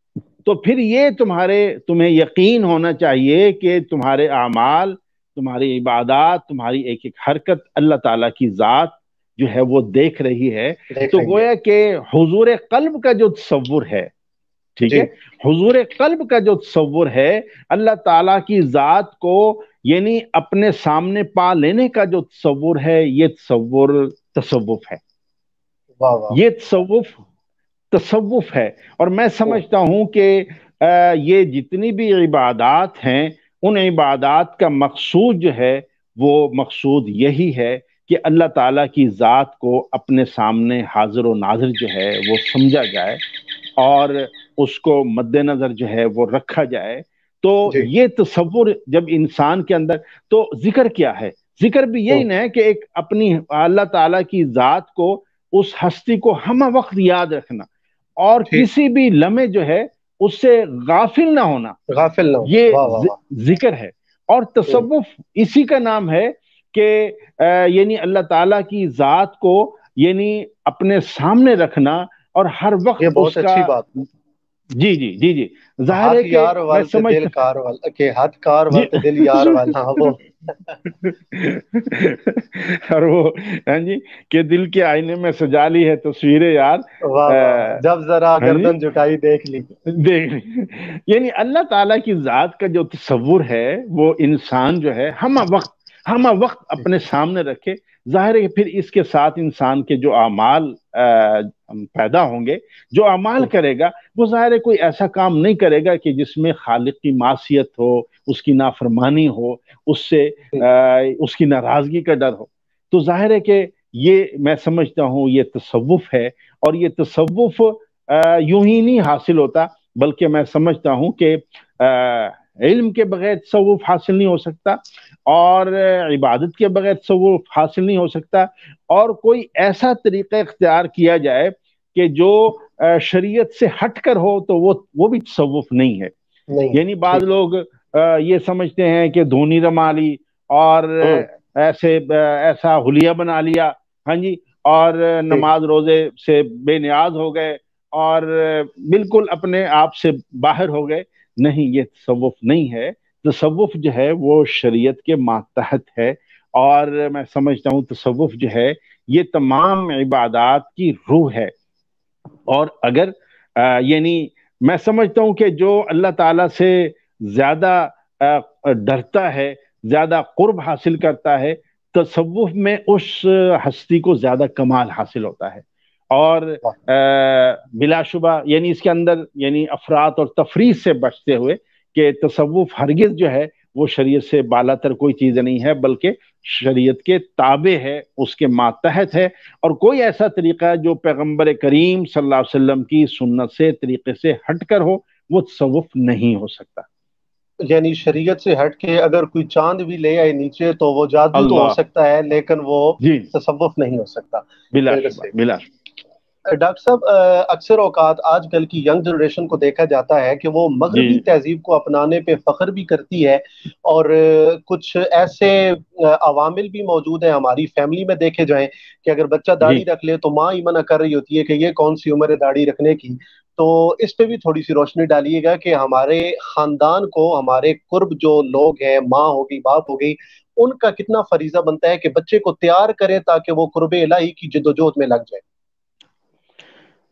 तो फिर ये तुम्हारे तुम्हें यकीन होना चाहिए कि तुम्हारे अमाल तुम्हारी इबादत तुम्हारी एक एक हरकत अल्लाह ताला की ज़ात जो है वो देख रही है देख तो गोया के हुजूर कल्ब का जो तस्वुर है ठीक है हुजूर कल्ब का जो तस्वुर है अल्लाह ताला की ज़ात को यानी अपने सामने पा लेने का जो तस्वुर है ये तस्वुर तस्वुफ है वाँ वाँ। ये तस्वुफ तसवुफ है और मैं समझता हूँ कि ये जितनी भी इबादत हैं उन इबादात का मकसूद जो है वो मकसूद यही है कि अल्लाह ताला की ज़ात को अपने सामने हाजिर व नाजिर जो है वो समझा जाए और उसको मद्देनज़र जो है वो रखा जाए तो ये तस्वुर जब इंसान के अंदर तो जिक्र क्या है जिक्र भी यही ना है कि एक अपनी अल्लाह ताला की ज़ात को उस हस्ती को हम वक्त याद रखना और किसी भी लम्हे जो है उससे गाफिल ना होना गाफिल ना ये जिक्र है और तसवुफ इसी का नाम है कि यानी अल्लाह ताला की जात को यानी अपने सामने रखना और हर वक्त ये बहुत उसका... अच्छी बात जी जी जी जी जाहिर है कि मैं समझ कार वाला के हाथ कार वाल दिल यार वाला (laughs) हाँ, वो और वो हाँ जी के दिल के आईने में सजा ली है तस्वीरें तो यार वाँ। जब जरा हाँ गर्दन झुकाई देख ली देख ली यानी अल्लाह ताला की जात का जो तस्वुर है वो इंसान जो है हम वक्त हम वक्त अपने सामने रखे जाहिर है फिर इसके साथ इंसान के जो अमाल पैदा होंगे जो अमाल हम्म। करेगा वो जाहिर है कोई ऐसा काम नहीं करेगा कि जिसमें खालिक की मासीत हो उसकी नाफरमानी हो उससे आ, हम्म। उसकी नाराजगी का डर हो तो जाहिर है कि ये मैं समझता हूँ ये तसवुफ है और ये तसवुफ यूं ही नहीं हासिल होता बल्कि मैं समझता हूँ कि इल्म के बगैर तसवुफ हासिल नहीं हो सकता और इबादत के बगैर तस्वुर हासिल नहीं हो सकता और कोई ऐसा तरीक़ा इख्तियार किया जाए कि जो शरीयत से हट कर हो तो वो वो भी तवुफ़ नहीं है यानी बाद लोग ये समझते हैं कि धोनी रमा ली और हाँ। ऐसे ऐसा हुलिया बना लिया हाँ जी और नमाज रोजे से बेनियाज हो गए और बिल्कुल अपने आप से बाहर हो गए नहीं ये तवुफ़ नहीं है तसवुफ जो है वो शरीयत के मातहत है और मैं समझता हूँ तसवुफ जो है ये तमाम इबादत की रूह है और अगर यानी मैं समझता हूँ कि जो अल्लाह ताला से ज़्यादा डरता है ज़्यादा कुर्ब हासिल करता है तसव्वुफ में उस हस्ती को ज़्यादा कमाल हासिल होता है और बिलाशुबा यानी इसके अंदर यानी अफरात और तफरी से बचते हुए कि तसवुफ हरगिज जो है वो शरीय से बालातर कोई चीज़ नहीं है बल्कि शरीयत के ताबे है उसके मातहत है और कोई ऐसा तरीका जो पैगम्बर करीम सल्लल्लाहु अलैहि वसल्लम की सुन्नत से तरीके से हट कर हो वो तसवुफ नहीं हो सकता यानी शरीयत से हट के अगर कोई चांद भी ले आए नीचे तो वो जादू तो हो सकता है लेकिन वो तसवुफ नहीं हो सकता बिला बिला डॉक्टर साहब अक्सर औकात आजकल की यंग जनरेशन को देखा जाता है कि वो मगरबी तहजीब को अपनाने पे फख्र भी करती है और कुछ ऐसे अवामिल भी मौजूद हैं हमारी फैमिली में देखे जाएं कि अगर बच्चा दाढ़ी रख ले तो माँ ही मना कर रही होती है कि ये कौन सी उम्र है दाढ़ी रखने की तो इस पे भी थोड़ी सी रोशनी डालिएगा कि हमारे खानदान को हमारे कुर्ब जो लोग हैं माँ हो गई बाप हो गई उनका कितना फरीजा बनता है कि बच्चे को तैयार करें ताकि वो कुर्ब इलाही की जिदोजोद में लग जाए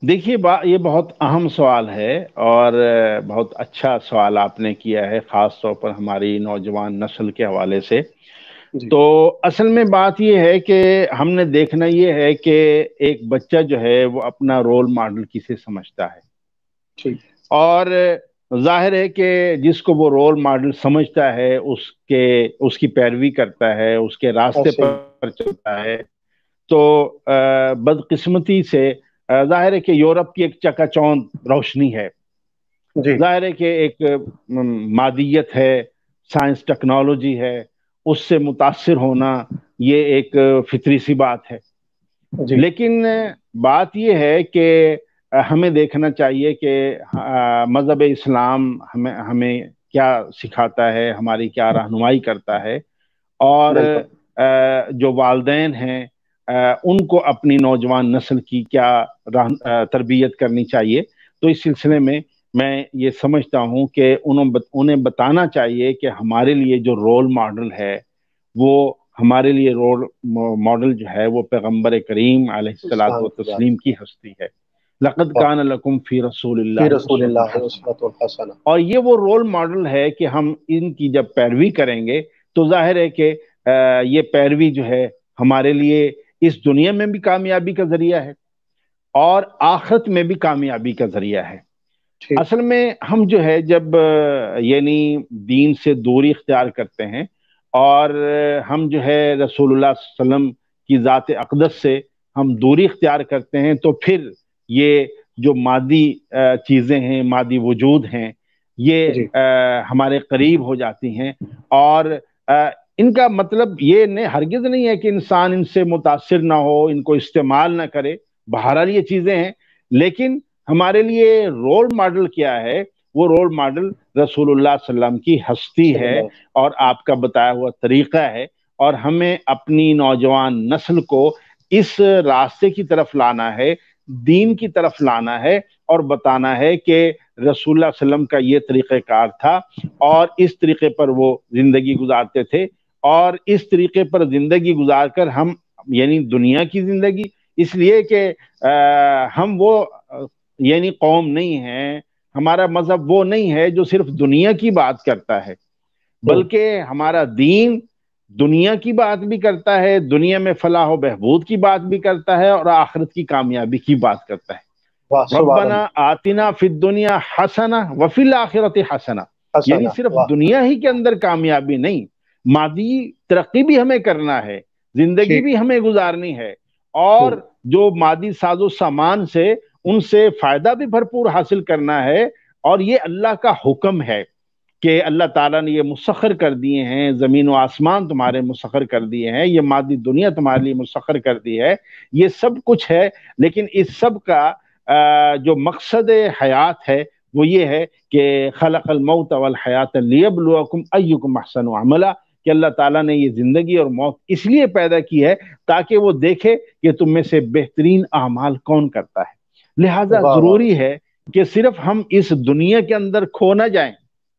देखिए ये बहुत अहम सवाल है और बहुत अच्छा सवाल आपने किया है ख़ास तौर पर हमारी नौजवान नस्ल के हवाले से तो असल में बात यह है कि हमने देखना यह है कि एक बच्चा जो है वो अपना रोल मॉडल किसे समझता है और जाहिर है कि जिसको वो रोल मॉडल समझता है उसके उसकी पैरवी करता है उसके रास्ते पर चलता है तो बदकिस्मती से जाहिर है कि यूरोप की एक चकाचौंध रोशनी है जाहिर है कि एक मादियत है साइंस टेक्नोलॉजी है उससे मुतासर होना ये एक फितरी सी बात है लेकिन बात यह है कि हमें देखना चाहिए कि मज़हब इस्लाम हमें हमें क्या सिखाता है हमारी क्या रहनुमाई करता है और जो वालदेन हैं उनको अपनी नौजवान नस्ल की क्या तरबियत करनी चाहिए तो इस सिलसिले में मैं ये समझता हूँ कि उन्हें बताना चाहिए कि हमारे लिए जो रोल मॉडल है वो हमारे लिए रोल मॉडल जो है वो पैगम्बर करीम तस्लीम की हस्ती है लकत कान लकुम फी रसूल और ये वो रोल मॉडल है कि हम इनकी जब पैरवी करेंगे तो जाहिर है कि ये पैरवी जो है हमारे लिए इस दुनिया में भी कामयाबी का जरिया है और आखिरत में भी कामयाबी का जरिया है असल में हम जो है जब यानी दीन से दूरी इख्तियार करते हैं और हम जो है रसूलुल्लाह सल्लम की ज़ात अकदस से हम दूरी इख्तियार करते हैं तो फिर ये जो मादी चीज़ें हैं मादी वजूद हैं ये आ, हमारे करीब हो जाती हैं और इनका मतलब ये नहीं हरगिज नहीं है कि इंसान इनसे मुतासर ना हो इनको इस्तेमाल ना करे बहरहाल ये चीज़ें हैं लेकिन हमारे लिए रोल मॉडल क्या है वो रोल मॉडल रसूलुल्लाह सल्लम की हस्ती है और आपका बताया हुआ तरीका है और हमें अपनी नौजवान नस्ल को इस रास्ते की तरफ लाना है दीन की तरफ लाना है और बताना है कि रसूल सल्लम का ये तरीक़ेकार था और इस तरीके पर वो ज़िंदगी गुजारते थे और इस तरीके पर जिंदगी गुजार कर हम यानी दुनिया की जिंदगी इसलिए कि हम वो यानी कौम नहीं है हमारा मजहब वो नहीं है जो सिर्फ दुनिया की बात करता है बल्कि हमारा दीन दुनिया की बात भी करता है दुनिया में फलाह बहबूद की बात भी करता है और आखिरत की कामयाबी की बात करता है रब्बना आतिना फिद दुनिया हसना वफिल आखिरत हसना यानी सिर्फ दुनिया ही के अंदर कामयाबी नहीं मादी तरक्की भी हमें करना है जिंदगी भी हमें गुजारनी है और तो- जो मादी साजो सामान से उनसे फायदा भी भरपूर हासिल करना है और ये अल्लाह का हुक्म है कि अल्लाह ताला ने ये मुसखर कर दिए हैं ज़मीन व आसमान तुम्हारे मुसखर कर दिए हैं ये मादी दुनिया तुम्हारे लिए मुसखर कर दी है ये सब कुछ है लेकिन इस सब का जो मकसद हयात है वो ये है कि खलक अलमौत वल हयात लियबलुकुम अयुकुम अहसन अमला कि अल्लाह ताला ने ये जिंदगी और मौत इसलिए पैदा की है ताकि वो देखे कि तुम में से बेहतरीन अमाल कौन करता है लिहाजा जरूरी है कि सिर्फ हम इस दुनिया के अंदर खो ना जाए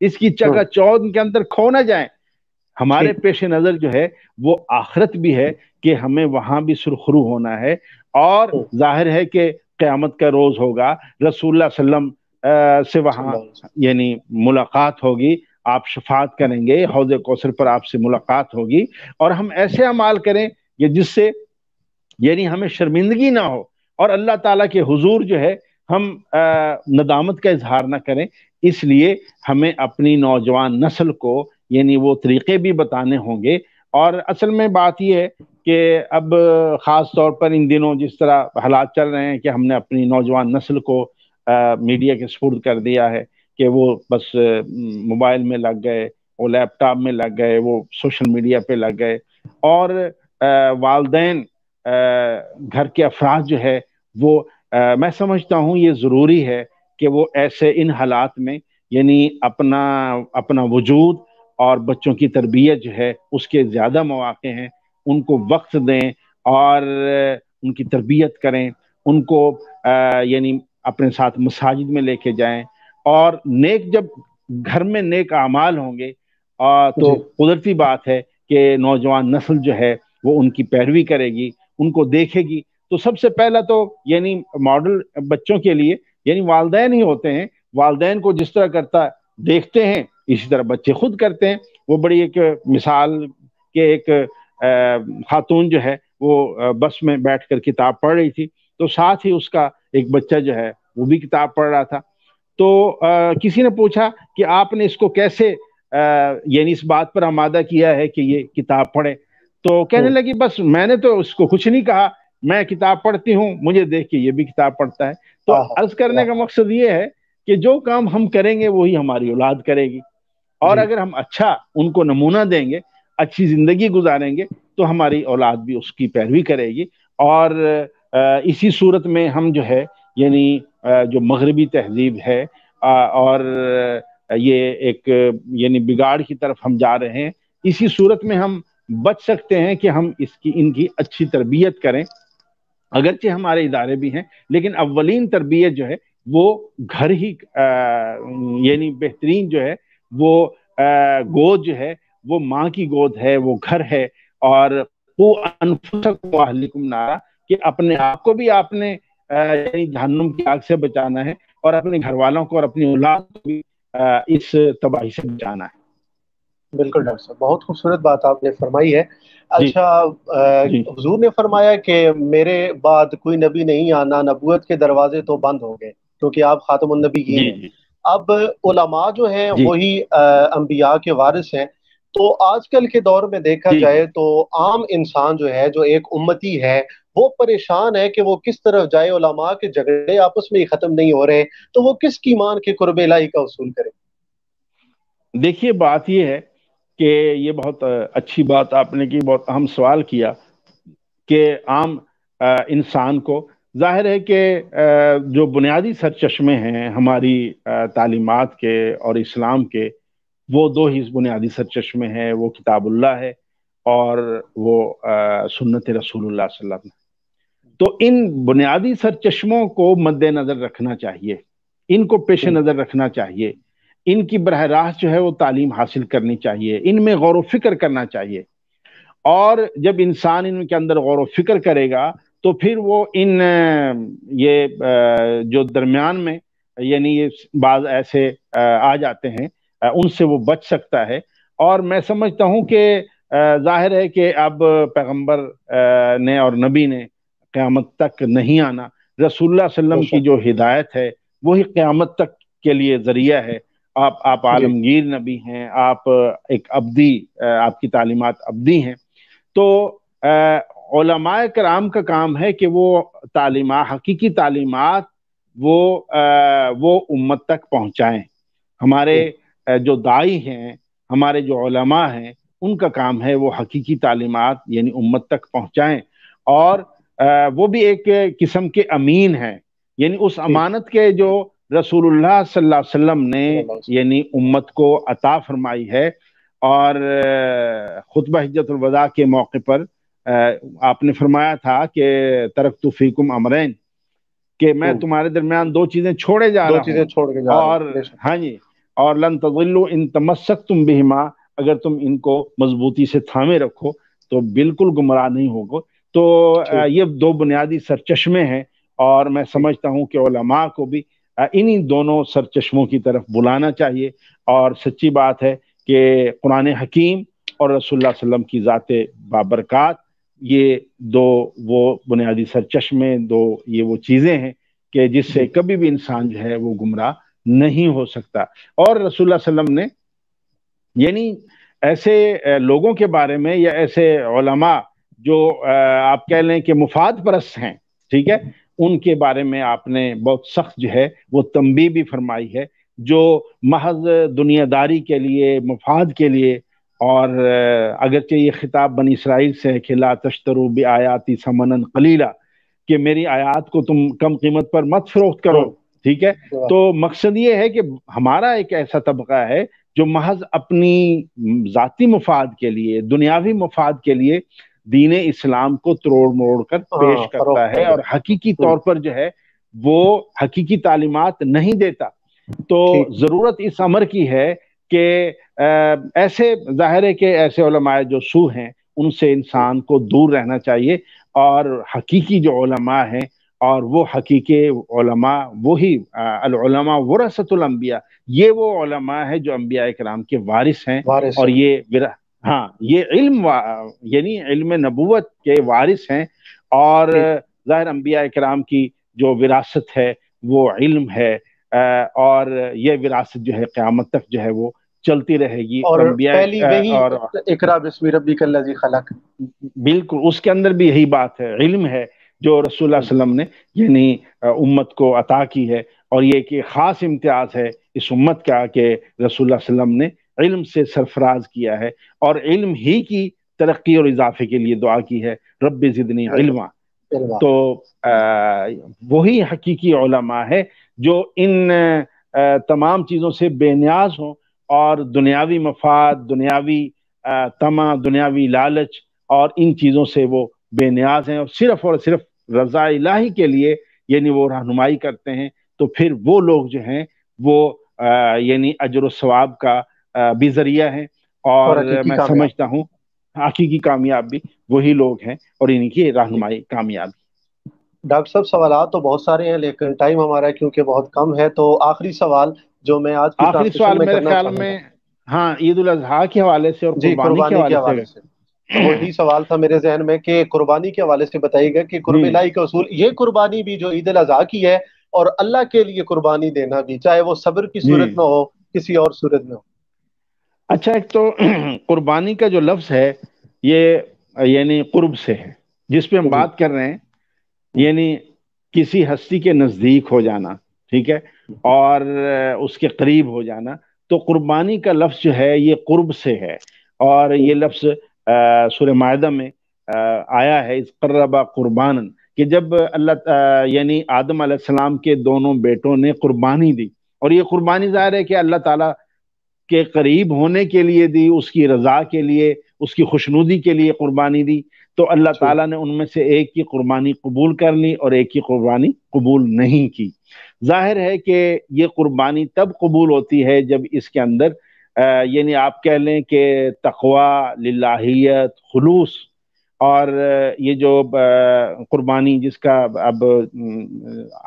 इसकी चका चौध के अंदर खो ना जाए हमारे पेश नजर जो है वो आखरत भी है कि हमें वहां भी सुरखरू होना है और जाहिर है कि क्यामत का रोज होगा रसूल सल्लम से वहां यानी मुलाकात होगी आप शफात करेंगे हौज कौसर पर आपसे मुलाकात होगी और हम ऐसे अमाल करें कि जिससे यानी हमें शर्मिंदगी ना हो और अल्लाह ताला के हुजूर जो है हम आ, नदामत का इजहार ना करें इसलिए हमें अपनी नौजवान नस्ल को यानी वो तरीक़े भी बताने होंगे और असल में बात यह है कि अब ख़ास तौर पर इन दिनों जिस तरह हालात चल रहे हैं कि हमने अपनी नौजवान नस्ल को आ, मीडिया के सपुर्द कर दिया है कि वो बस मोबाइल में लग गए वो लैपटॉप में लग गए वो सोशल मीडिया पे लग गए और वालदे घर के अफराज जो है वो आ, मैं समझता हूँ ये ज़रूरी है कि वो ऐसे इन हालात में यानी अपना अपना वजूद और बच्चों की तरबियत जो है उसके ज़्यादा मौाक़े हैं उनको वक्त दें और उनकी तरबियत करें उनको यानी अपने साथ मसाजिद में लेके जाएं और नेक जब घर में नेक अमाल होंगे आ, तो कुदरती बात है कि नौजवान नस्ल जो है वो उनकी पैरवी करेगी उनको देखेगी तो सबसे पहला तो यानी मॉडल बच्चों के लिए यानी वालदेन ही होते हैं वालदेन को जिस तरह करता देखते हैं इसी तरह बच्चे खुद करते हैं वो बड़ी एक मिसाल के एक खातून जो है वो बस में बैठ कर किताब पढ़ रही थी तो साथ ही उसका एक बच्चा जो है वो भी किताब पढ़ रहा था तो आ, किसी ने पूछा कि आपने इसको कैसे यानी इस बात पर आमादा किया है कि ये किताब पढ़े तो कहने हाँ। लगी बस मैंने तो उसको कुछ नहीं कहा मैं किताब पढ़ती हूँ मुझे देख के ये भी किताब पढ़ता है तो हाँ, हाँ। अर्ज करने का मकसद ये है कि जो काम हम करेंगे वही हमारी औलाद करेगी और अगर हम अच्छा उनको नमूना देंगे अच्छी जिंदगी गुजारेंगे तो हमारी औलाद भी उसकी पैरवी करेगी और इसी सूरत में हम जो है यानी जो मगरबी तहजीब है और ये एक यानी बिगाड़ की तरफ हम जा रहे हैं इसी सूरत में हम बच सकते हैं कि हम इसकी इनकी अच्छी तरबियत करें अगरचे हमारे इदारे भी हैं लेकिन अवलिन तरबियत जो है वो घर ही यानी बेहतरीन जो है वो गोद जो है वो माँ की गोद है वो घर है और वो अनफुसक नारा कि अपने आप को भी आपने यानी की आग से बचाना है और अपने घर वालों को और अपनी औलाद को भी इस तबाही से बचाना है बिल्कुल डॉक्टर साहब बहुत खूबसूरत बात आपने फरमाई है अच्छा हजूर ने फरमाया कि मेरे बाद कोई नबी नहीं आना नबूत के दरवाजे तो बंद हो गए क्योंकि आप खातमुलनबी हैं अब उलमा जो हैं वही अम्बिया के वारिस हैं तो आजकल के दौर में देखा जाए तो आम इंसान जो है जो एक उम्मती है वो परेशान है कि वो किस तरफ जाए उलमा के झगड़े आपस में ही खत्म नहीं हो रहे तो वो किस की मान के कुरब लाई का उसूल करे देखिए बात यह है कि ये बहुत अच्छी बात आपने की बहुत अहम सवाल किया कि आम इंसान को जाहिर है कि जो बुनियादी सरचश्मे हैं हमारी तालीमत के और इस्लाम के वो दो ही बुनियादी सरचश हैं वो किताबुल्ला है और वो सुन्नत रसूलुल्लाह सल्लल्लाहु तो इन बुनियादी सरचश्मों को मद्देनज़र रखना चाहिए इनको पेश हम्म। नज़र रखना चाहिए इनकी बरह रास्त जो है वो तालीम हासिल करनी चाहिए इनमें गौर फिक्र करना चाहिए और जब इंसान इनके अंदर गौर फिक्र करेगा तो फिर वो इन ये जो दरमियान में यानी ये बाज ऐसे आ जाते हैं उनसे वो बच सकता है और मैं समझता हूँ कि जाहिर है कि अब पैगंबर ने और नबी ने क़्यामत तक नहीं आना रसूलुल्लाह सल्लम की अच्छा। जो हिदायत है वही क़्यामत तक के लिए ज़रिया है आप आप आलमगीर नबी हैं आप एक अब्दी आपकी तालीमात अब्दी हैं तो कराम का काम है कि वो तालीमा हकीकी तालीमत वो आ, वो उम्मत तक पहुँचाएं हमारे जो दाई हैं हमारे जो ओलमा हैं उनका काम है वो हकीकी तालीमत यानी उम्मत तक पहुँचाएँ और वो भी एक किस्म के अमीन हैं यानी उस अमानत के जो रसूलुल्लाह सल्लल्लाहु अलैहि वसल्लम ने यानी उम्मत को अता फरमाई है और खुतब हजतुलवदा के मौके पर आपने फरमाया था कि तरक तुफीकुम अमरैन के मैं तुम्हारे दरमियान दो चीजें छोड़े जा रहा हूँ और हाँ जी और लन तजिल्लु इन तमस्क तुम बेहिमा अगर तुम इनको मजबूती से थामे रखो तो बिल्कुल गुमराह नहीं होगा तो ये दो बुनियादी सरचश्मे हैं और मैं समझता हूँ कि उलमा को भी इन्हीं दोनों सरचश्मों की तरफ बुलाना चाहिए और सच्ची बात है कि कुरान हकीम और रसोल्ला वसम की ज़ात बाबरकत ये दो वो बुनियादी सरचश्मे दो ये वो चीज़ें हैं कि जिससे कभी भी इंसान जो है वो गुमराह नहीं हो सकता और रसूल सल्लम ने यानी ऐसे लोगों के बारे में या ऐसे ओलमा जो आप कह लें कि मुफाद परस्त हैं ठीक है उनके बारे में आपने बहुत सख्त जो है वो तंबी भी फरमाई है जो महज दुनियादारी के लिए मुफाद के लिए और अगरचे ये खिताब बन इसराइल से है कि ला तश्तरू भी आयाती समन कलीला कि मेरी आयात को तुम कम कीमत पर मत फरोख्त करो ठीक है तो मकसद ये है कि हमारा एक ऐसा तबका है जो महज अपनी जाति मुफाद के लिए दुनियावी मुफाद के लिए दीन इस्लाम को तोड़ मोड़ कर हाँ, पेश करता है और हकीकी हम्म। तौर पर जो है वो हकीकी तालीमत नहीं देता तो जरूरत इस अमर की है कि ऐसे जाहिर है कि ऐसे जो सू हैं उनसे इंसान को दूर रहना चाहिए और हकीकी जो उलमा हैं और वो हकीके वहीमा वही अलमा ये वो ओलमा है जो अम्बिया कराम के वारिस हैं वारिस और ये विरा हाँ ये इल्म यानी इल्म नबूवत के वारिस हैं और ज़ाहिर अम्बिया कराम की जो विरासत है वो इल्म है और ये विरासत जो है क़्यामत तक जो है वो चलती रहेगी और पहली और इकरा बिस्मी खलक बिल्कुल उसके अंदर भी यही बात है इल्म है जो रसूल वसलम ने यानी उम्मत को अता की है और ये कि ख़ास इम्तियाज है इस उम्मत का कि रसूल वसलम ने इल्म से सरफराज किया है और इल्म ही की तरक्की और इजाफे के लिए दुआ की है रब ज़िदनी इल्मा तो वही हकीकी ओलमा है जो इन आ, तमाम चीज़ों से बेनियाज हों और दुनियावी मफाद दुनियावी तमा दुनियावी लालच और इन चीज़ों से वो बेनियाज हैं और सिर्फ और सिर्फ रजा इलाही के लिए यानी वो रहनुमाई करते हैं तो फिर वो लोग जो हैं वो यानी अजर सवाब का भी जरिया है और, और मैं समझता हूँ की कामयाब भी वही लोग हैं और इनकी रहनुमाई कामयाबी डॉक्टर साहब सवाल तो बहुत सारे हैं लेकिन टाइम हमारा क्योंकि बहुत कम है तो आखिरी सवाल जो मैं आज आखिरी सवाल मेरे ख्याल में हाँ ईद उल अजहा के हवाले से और कुर्बानी के हवाले से वही सवाल था मेरे जहन में कि कुर्बानी के हवाले से बताइएगा कि कुर्बिलाई का असूल ये कुर्बानी भी जो ईद अजा की है और अल्लाह के लिए कुर्बानी देना भी चाहे वो सब्र की सूरत में हो किसी और सूरत में हो अच्छा एक तो (clears throat) कुर्बानी का जो लफ्ज है ये यानी कुर्ब से है जिसपे हम बात कर रहे हैं यानी किसी हस्ती के नज़दीक हो जाना ठीक है और उसके करीब हो जाना तो कुर्बानी का लफ्ज़ जो है ये कुर्ब से है और ये लफ्ज़ सूर्य माह में आ, आया है इस कर्रबा कुर्बान कि जब अल्लाह यानी आदम सलाम के दोनों बेटों ने कुर्बानी दी और ये कुर्बानी जाहिर है कि अल्लाह ताला के करीब होने के लिए दी उसकी रजा के लिए उसकी खुशनुदी के लिए कुर्बानी दी तो अल्लाह ताला ने उनमें से एक की कुर्बानी कबूल कर ली और एक की कुर्बानी कबूल नहीं की जाहिर है कि ये कुर्बानी तब कबूल होती है जब इसके अंदर यानी आप कह लें कि तकवा लाहीत खलूस और ये जो कुर्बानी जिसका अब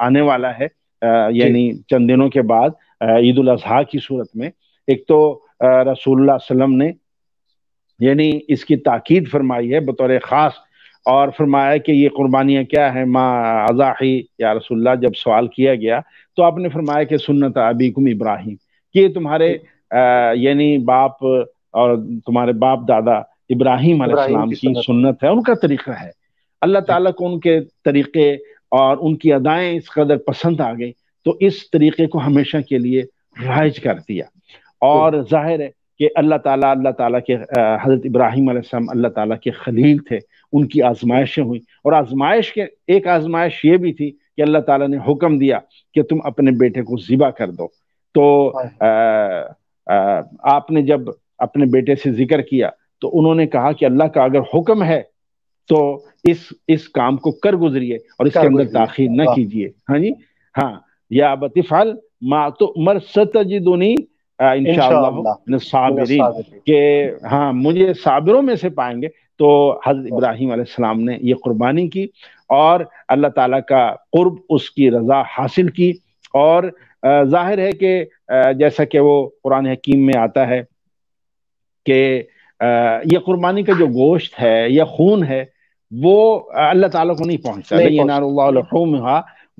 आने वाला है यानी चंद दिनों के बाद ईद अजहा की सूरत में एक तो रसूलुल्लाह सल्लम ने यानी इसकी ताकीद फरमाई है बतौर ख़ास और फरमाया कि ये कुर्बानियाँ क्या हैं माँ अजाही या रसुल्ला जब सवाल किया गया तो आपने फरमाया कि सुन्नत अबीकुम इब्राहिम कि ये तुम्हारे यानी बाप और तुम्हारे बाप दादा इब्राहिम सलाम की सुन्नत है उनका तरीका है अल्लाह ताला को उनके तरीके और उनकी अदाएं इस कदर पसंद आ गई तो इस तरीके को हमेशा के लिए राइज कर दिया और जाहिर है कि अल्लाह ताला अल्लाह ताला के हज़रत इब्राहिम अल्लाह ताला के खलील थे उनकी आजमाइशें हुई और आजमाइश के एक आजमाइश ये भी थी कि अल्लाह ताला ने हुक्म दिया कि तुम अपने बेटे को ज़िबा कर दो तो आ, हाँ। आपने जब अपने बेटे से जिक्र किया तो उन्होंने कहा कि अल्लाह का अगर हुक्म है तो इस इस काम को कर गुजरिए और इसके अंदर दाखिल न कीजिए हाँ जी हाँ या बतिफाल मा तो मर सतजिदुनी इनशाबिरीन के हाँ मुझे साबिरों में से पाएंगे तो हजरत इब्राहिम अलैहिस्सलाम ने ये कुर्बानी की और अल्लाह ताला का कुर्ब उसकी रजा हासिल की और जाहिर है कि जैसा कि वो कुरान हकीम में आता है कि यह कुर्बानी का जो गोश्त है या खून है वो अल्लाह ताला को नहीं पहुंचता ये नारूम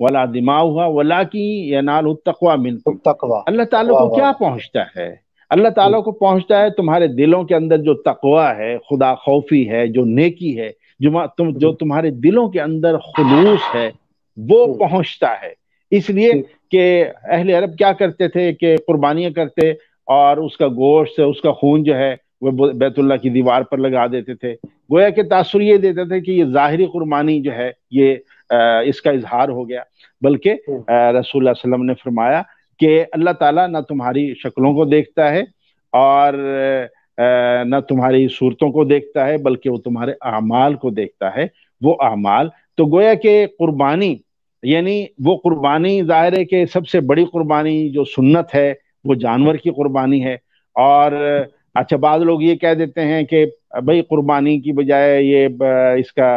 वला दिमाग हुआ वला की यह नाल तकवा मिन तकवा अल्लाह ताला को क्या पहुंचता है अल्लाह ताला को पहुंचता है तुम्हारे दिलों के अंदर जो तकवा है खुदा खौफी है जो नेकी है जो तुम जो तुम्हारे दिलों के अंदर खलूस है वो हम्म। पहुंचता है इसलिए कि अहले अरब क्या करते थे कि कुर्बानियाँ करते और उसका गोश्त उसका खून जो है वह बैतुल्ला की दीवार पर लगा देते थे गोया के तासर ये देते थे कि ये ज़ाहरी कुर्बानी जो है ये आ, इसका इजहार हो गया बल्कि रसूल वसलम ने फरमाया कि अल्लाह ताला ना तुम्हारी शक्लों को देखता है और ना तुम्हारी सूरतों को देखता है बल्कि वो तुम्हारे अमाल को देखता है वो अमाल तो गोया के कुर्बानी यानी वो कुर्बानी जाहिर है कि सबसे बड़ी कुर्बानी जो सुन्नत है वो जानवर की कुर्बानी है और अच्छा बाद लोग ये कह देते हैं कि भाई कुर्बानी की बजाय ये इसका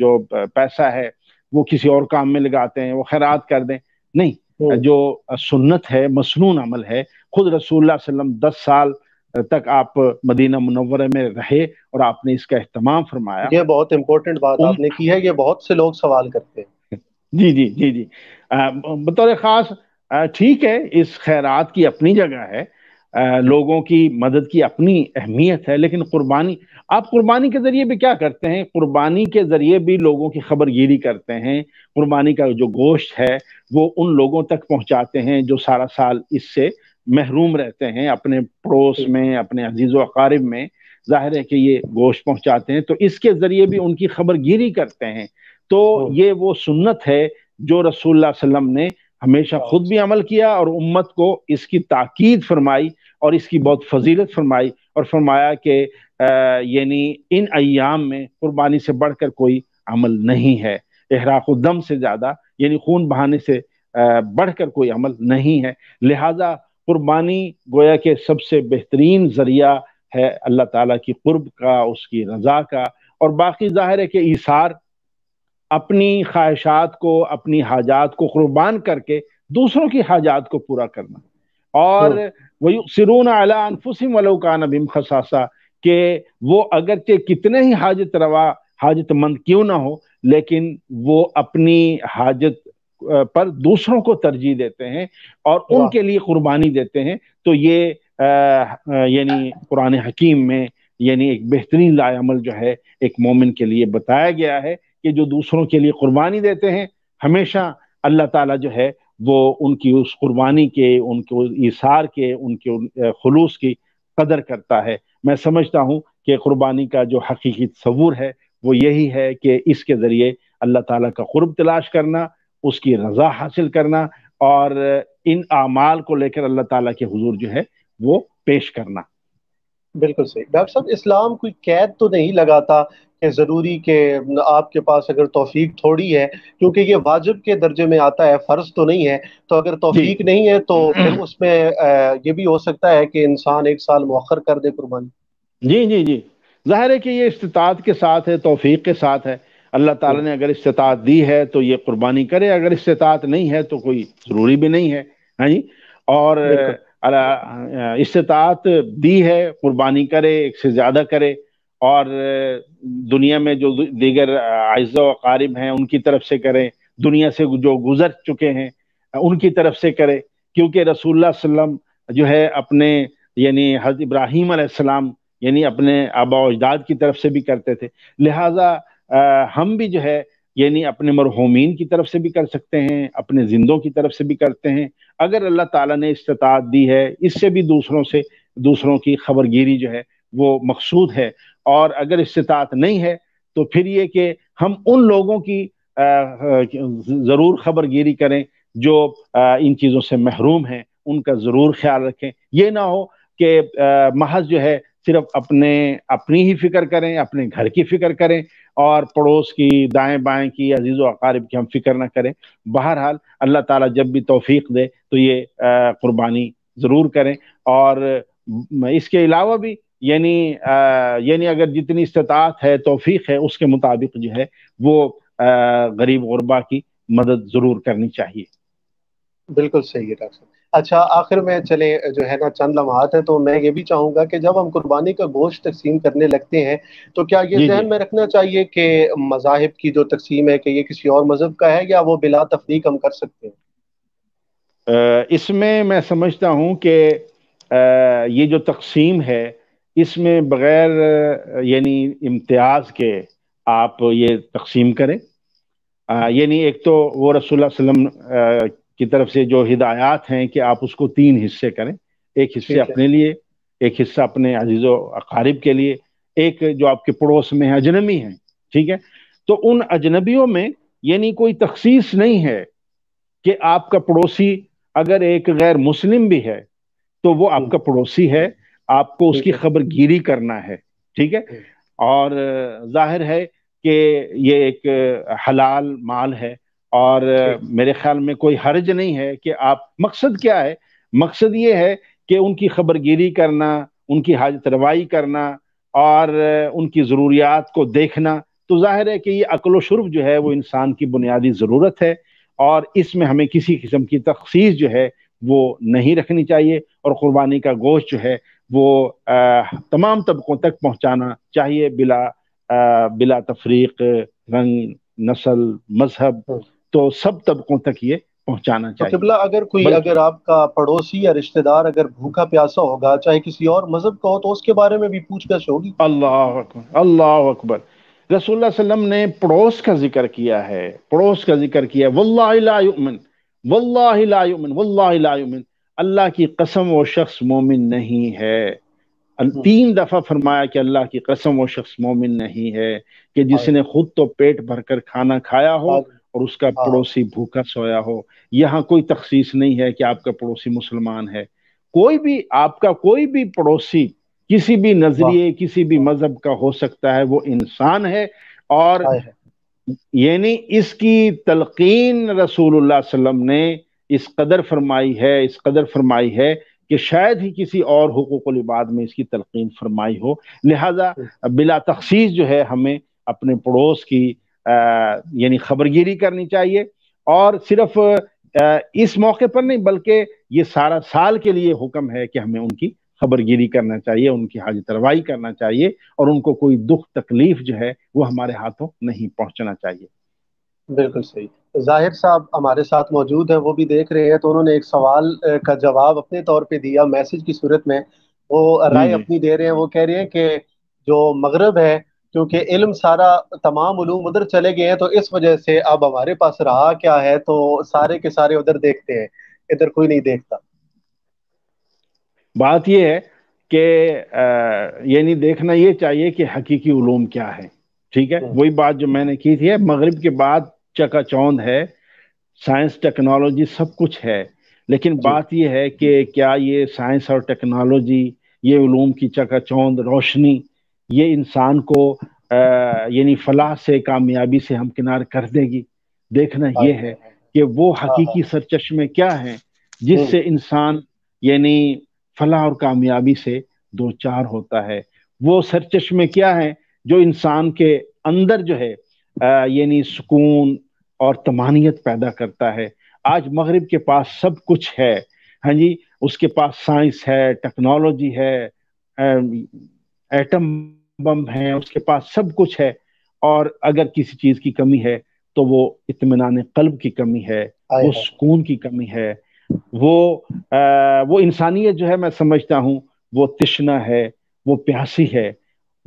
जो पैसा है वो किसी और काम में लगाते हैं वो खैरात कर दें नहीं हम्म। जो सुन्नत है मसनून अमल है खुद रसूल सल्लम दस साल तक आप मदीना मुनवरे में रहे और आपने इसका अहतमाम फरमाया ये बहुत इंपॉर्टेंट बात आपने की है ये बहुत से लोग सवाल करते हैं जी जी जी जी बतौर खास ठीक है इस खैरात की अपनी जगह है आ, लोगों की मदद की अपनी अहमियत है लेकिन कुर्बानी आप कुर्बानी के ज़रिए भी क्या करते हैं कुर्बानी के ज़रिए भी लोगों की खबर गिरी करते हैं कुर्बानी का जो गोश्त है वो उन लोगों तक पहुंचाते हैं जो सारा साल इससे महरूम रहते हैं अपने पड़ोस में अपने अजीज़ वकारीब में जाहिर है कि ये गोश्त पहुंचाते हैं तो इसके ज़रिए भी उनकी खबर गिरी करते हैं तो हाँ। ये वो सुन्नत है जो रसूल सल्लम ने हमेशा हाँ। खुद भी अमल किया और उम्मत को इसकी ताकीद फरमाई और इसकी बहुत फजीलत फरमाई और फरमाया कि यानी इन अयाम में कुर्बानी से बढ़कर कोई अमल नहीं है दम से ज़्यादा यानी खून बहाने से बढ़कर कोई अमल नहीं है लिहाजा कुर्बानी गोया के सबसे बेहतरीन जरिया है अल्लाह ताला की कुर्ब का उसकी रजा का और बाकी जाहिर है कि इशार अपनी ख्वाहिशात को अपनी हाजात को कुर्बान करके दूसरों की हाजात को पूरा करना और तो- वही सिरून अला अनफुसिम का नबीम खसासा के वो अगरचे कितने ही हाजत रवा हाजतमंद क्यों ना हो लेकिन वो अपनी हाजत पर दूसरों को तरजीह देते हैं और उनके लिए कुर्बानी देते हैं तो ये यानी कुरान हकीम में यानी एक बेहतरीन लाजमल जो है एक मोमिन के लिए बताया गया है कि जो दूसरों के लिए कुर्बानी देते हैं हमेशा अल्लाह ताला जो है वो उनकी उस कुर्बानी के उनके इसार के उनके खलूस की कदर करता है मैं समझता हूँ कि कुर्बानी का जो हकीकी तस्वूर है वो यही है कि इसके ज़रिए अल्लाह ताला का क़ुरब तलाश करना उसकी रज़ा हासिल करना और इन अमाल को लेकर अल्लाह ताला के हुजूर जो है वो पेश करना बिल्कुल सही डॉक्टर साहब इस्लाम कोई कैद तो नहीं लगाता ज़रूरी के आपके पास अगर तोफीक थोड़ी है क्योंकि ये वाजिब के दर्जे में आता है फ़र्ज तो नहीं है तो अगर तोफीक नहीं है तो हम्म। फिर उसमें ये भी हो सकता है कि इंसान एक साल मौखर कर दे कुर्बानी जी जी जी ज़ाहिर है कि ये इस्तात के साथ है तोफीक के साथ है अल्लाह ताला ने अगर इस्तात दी है तो ये कुर्बानी करे अगर इस्तात नहीं है तो कोई ज़रूरी भी नहीं है हाँ जी और इस्तात दी है कुर्बानी करे एक से ज़्यादा करे और दुनिया में जो दीगर आयजा वकारीब हैं उनकी तरफ से करें दुनिया से जो गुजर चुके हैं उनकी तरफ से करें क्योंकि रसूलुल्लाह सल्लम जो है अपने यानी हज इब्राहिम अलैहिस्सलाम यानी अपने आबा अजदाद की तरफ से भी करते थे लिहाजा हम भी जो है यानी अपने मरहूमिन की तरफ से भी कर सकते हैं अपने जिंदों की तरफ से भी करते हैं अगर अल्लाह ताला ने इस्तात दी है इससे भी दूसरों से दूसरों की खबरगिरी जो है वो मकसूद है और अगर इस्तात नहीं है तो फिर ये कि हम उन लोगों की ज़रूर खबर गिरी करें जो इन चीज़ों से महरूम हैं उनका ज़रूर ख्याल रखें ये ना हो कि महज जो है सिर्फ अपने अपनी ही फिक्र करें अपने घर की फिक्र करें और पड़ोस की दाएं बाएं की अजीज़ अकारीब की हम फिक्र ना करें बहरहाल अल्लाह ताला जब भी तोफीक दे तो ये कुर्बानी ज़रूर करें और इसके अलावा भी यानी यानी अगर जितनी इस्तात है तोफीक है उसके मुताबिक जो है वो गरीब गरबा की मदद ज़रूर करनी चाहिए बिल्कुल सही है डॉक्टर अच्छा आखिर में चले जो है ना चंद लम्हात हैं तो मैं ये भी चाहूँगा कि जब हम कुर्बानी का गोश्त तकसीम करने लगते हैं तो क्या ये जहन में रखना चाहिए कि मजाहब की जो तकसीम है कि ये किसी और मजहब का है या वो बिला तफरीक हम कर सकते हैं इसमें मैं समझता हूँ कि ये जो तकसीम है इसमें बगैर यानी इम्तियाज के आप ये तकसीम करें यानी एक तो वो रसोल वसम की तरफ से जो हिदायत हैं कि आप उसको तीन हिस्से करें एक हिस्से अपने लिए एक हिस्सा अपने अजीज़ अकारिब के लिए एक जो आपके पड़ोस में है अजनबी हैं ठीक है तो उन अजनबियों में यानी कोई तख्सीस नहीं है कि आपका पड़ोसी अगर एक गैर मुस्लिम भी है तो वो आपका हम्म। पड़ोसी है आपको उसकी खबर गिरी करना है ठीक है और जाहिर है कि ये एक हलाल माल है और मेरे ख्याल में कोई हर्ज नहीं है कि आप मकसद क्या है मकसद ये है कि उनकी खबर गिरी करना उनकी हाजत रवाई करना और उनकी ज़रूरियात को देखना तो जाहिर है कि ये अकलो शुरब जो है वो इंसान की बुनियादी ज़रूरत है और इसमें हमें किसी किस्म की तखसीस जो है वो नहीं रखनी चाहिए और क़ुरबानी का गोश्त जो है वो आ, तमाम तबकों तक पहुंचाना चाहिए बिला आ, बिला तफरीक रंग नस्ल मजहब हाँ। तो सब तबकों तक ये पहुंचाना तो चाहिए तो अगर कोई अगर आपका पड़ोसी या रिश्तेदार अगर भूखा प्यासा होगा चाहे किसी और मजहब का हो तो उसके बारे में भी पूछताछ होगी अल्लाह अकबर अल्लाह अकबर रसूल ने पड़ोस का जिक्र किया है पड़ोस का जिक्र किया है वल्लामन वल्लामिन वल्लामन अल्लाह की कसम वो शख्स मोमिन नहीं है हम्म। तीन दफ़ा फरमाया कि अल्लाह की कसम वो शख्स मोमिन नहीं है कि जिसने हाँ। खुद तो पेट भरकर खाना खाया हो हाँ। और उसका हाँ। पड़ोसी भूखा सोया हो यहाँ कोई तख्सीस नहीं है कि आपका पड़ोसी मुसलमान है कोई भी आपका कोई भी पड़ोसी किसी भी नजरिए किसी भी मजहब का हो सकता है वो इंसान है और यानी इसकी तलकीन रसूल सल्लम ने इस कदर फरमाई है इस कदर फरमाई है कि शायद ही किसी और हकूक़ लिबाद में इसकी तलकिन फरमाई हो लिहाजा बिला तखसीस जो है हमें अपने पड़ोस की आ, यानी खबरगिरी करनी चाहिए और सिर्फ आ, इस मौके पर नहीं बल्कि ये सारा साल के लिए हुक्म है कि हमें उनकी खबरगिरी करना चाहिए उनकी हाजत रवाई करना चाहिए और उनको कोई दुख तकलीफ जो है वो हमारे हाथों नहीं पहुंचना चाहिए बिल्कुल सही जाहिर साहब हमारे साथ मौजूद हैं वो भी देख रहे हैं तो उन्होंने एक सवाल का जवाब अपने तौर पे दिया मैसेज की सूरत में वो राय अपनी दे रहे हैं वो कह रहे हैं कि जो मगरब है क्योंकि इल्म सारा तमाम उलूम उधर चले गए हैं तो इस वजह से अब हमारे पास रहा क्या है तो सारे के सारे उधर देखते हैं इधर कोई नहीं देखता बात यह है कि यानी देखना ये चाहिए कि हकीकी उलूम क्या है ठीक है हम्म। वही बात जो मैंने की थी मगरब के बाद चकाचौंध है साइंस टेक्नोलॉजी सब कुछ है लेकिन बात यह है कि क्या ये साइंस और टेक्नोलॉजी ये उलूम की चकाचौंध रोशनी ये इंसान को यानी फलाह से कामयाबी से हमकिनार कर देगी देखना हाँ। यह है कि वो हाँ, हकीकी हाँ। सरचश्मे क्या हैं जिससे हम्म। इंसान यानी फलाह और कामयाबी से दो चार होता है वो सरचश्मे क्या हैं जो इंसान के अंदर जो है यानी सुकून और तमानियत पैदा करता है आज मगरब के पास सब कुछ है हाँ जी उसके पास साइंस है टेक्नोलॉजी है एटम बम है उसके पास सब कुछ है और अगर किसी चीज की कमी है तो वो इतमान कल्ब की कमी है वो सुकून की कमी है वो आ, वो इंसानियत जो है मैं समझता हूँ वो तिश्ना है वो प्यासी है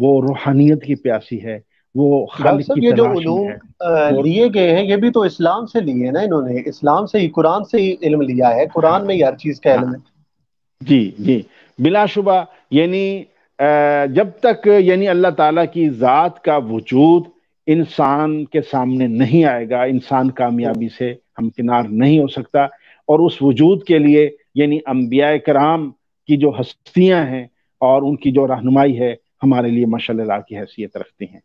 वो रूहानियत की प्यासी है वो सब ये जो उलूम लिए गए हैं ये भी तो इस्लाम से लिए ना इन्होंने इस्लाम से ही कुरान से ही इल्म लिया है कुरान में ही हर चीज का इल्म हाँ। है जी जी बिलाशुबा यानी जब तक यानी अल्लाह ताला की ज़ात का वजूद इंसान के सामने नहीं आएगा इंसान कामयाबी से हमकिनार नहीं हो सकता और उस वजूद के लिए यानी अम्बिया कराम की जो हस्तियां हैं और उनकी जो रहनुमाई है हमारे लिए माशा की हैसियत रखती हैं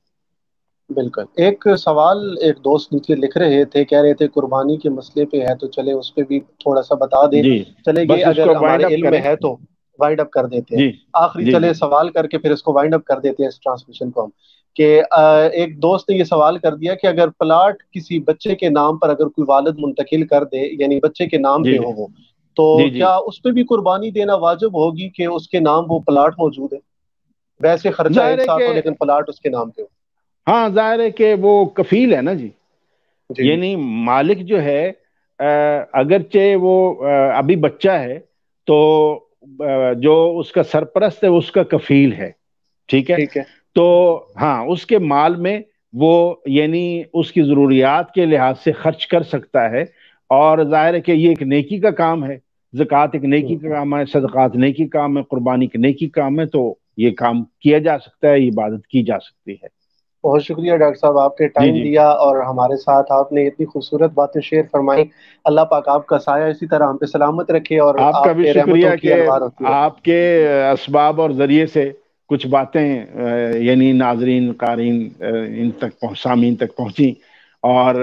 बिल्कुल एक सवाल एक दोस्त नीचे लिख रहे थे कह रहे थे कुर्बानी के मसले पे है तो चले उस पे भी थोड़ा सा बता दें चले गए अगर हमारे इल्म में है तो वाइंड अप कर देते हैं आखिरी चले सवाल करके फिर इसको वाइंड अप कर देते हैं इस ट्रांसमिशन को हम कि एक दोस्त ने ये सवाल कर दिया कि अगर प्लाट किसी बच्चे के नाम पर अगर कोई वालद मुंतकिल कर दे यानी बच्चे के नाम पे हो वो तो क्या उस पर भी कुर्बानी देना वाजिब होगी कि उसके नाम वो प्लाट मौजूद है वैसे खर्चा एक साथ हो लेकिन प्लाट उसके नाम पे हो हाँ जाहिर है कि वो कफील है ना जी, जी। यानी मालिक जो है अगरचे वो अभी बच्चा है तो जो उसका सरपरस्त है उसका कफील है ठीक है ठीक है तो हाँ उसके माल में वो यानी उसकी ज़रूरियात के लिहाज से खर्च कर सकता है और जाहिर है कि ये एक नेकी का काम है जक़ात एक नेकी का हम्म। काम है सदक़ात नेकी काम है कुर्बानी एक नेकी काम है तो ये काम किया जा सकता है इबादत की जा सकती है बहुत शुक्रिया डॉक्टर साहब आपने टाइम दिया और हमारे साथ आपने इतनी खूबसूरत बातें शेयर फरमाई अल्लाह पाक आपका साया इसी तरह हम पे सलामत रखे और आपका भी शुक्रिया कि आपके असबाब और जरिए से कुछ बातें यानी नाजरीन कारीन इन तक सामीन तक पहुंची और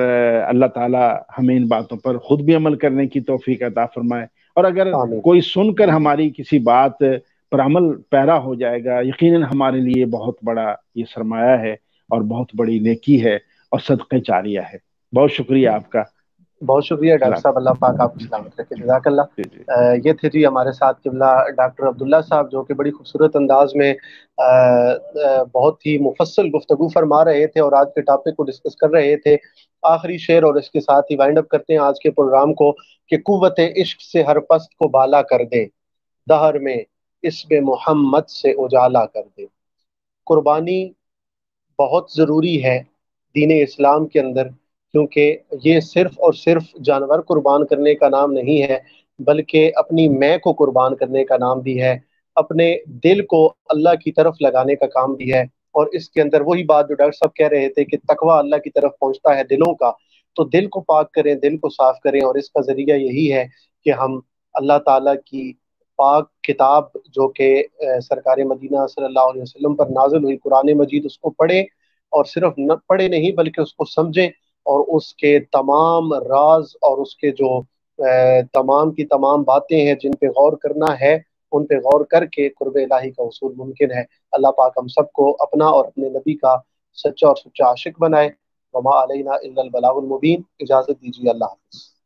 अल्लाह ताला हमें इन बातों पर खुद भी अमल करने की तोफीक अता फरमाए और अगर कोई सुनकर हमारी किसी बात पर अमल पैरा हो जाएगा यकीनन हमारे लिए बहुत बड़ा ये सरमाया है और बहुत बड़ी नेकी है और सदक़े जारिया है बहुत शुक्रिया आपका बहुत शुक्रिया डॉक्टर साहब अल्लाह पाक आपको सलामत रखे जजाकल्ला ये थे जी हमारे साथ किबला डॉक्टर अब्दुल्ला साहब जो कि बड़ी खूबसूरत अंदाज में बहुत ही मुफसल गुफ्तु फरमा रहे थे और आज के टॉपिक को डिस्कस कर रहे थे आखिरी शेर और इसके साथ ही वाइंड अप करते हैं आज के प्रोग्राम को कि कुत इश्क से हर पस्त को बाला कर दे दहर में इसमें मोहम्मद से उजाला कर दे कुर्बानी बहुत ज़रूरी है दीन इस्लाम के अंदर क्योंकि ये सिर्फ और सिर्फ जानवर कुर्बान करने का नाम नहीं है बल्कि अपनी मैं को कुर्बान करने का नाम भी है अपने दिल को अल्लाह की तरफ लगाने का काम भी है और इसके अंदर वही बात जो डॉक्टर साहब कह रहे थे कि तकवा अल्लाह की तरफ पहुंचता है दिलों का तो दिल को पाक करें दिल को साफ करें और इसका जरिया यही है कि हम अल्लाह ताला की पाक किताब जो कि सरकार मदीना सल्लल्लाहु अलैहि वसल्लम पर नाजिल हुई कुरान मजीद उसको पढ़े और सिर्फ न पढ़े नहीं बल्कि उसको समझें और उसके तमाम राज और उसके जो तमाम की तमाम बातें हैं जिन पे गौर करना है उन पे गौर करके कुरब इलाही का उसूल मुमकिन है अल्लाह पाक हम सबको अपना और अपने नबी का सच्चा और सच्चा आशिक बनाए वमा अलैना इल्लल बलागुल मुबीन इजाज़त दीजिए अल्लाह हाफिज़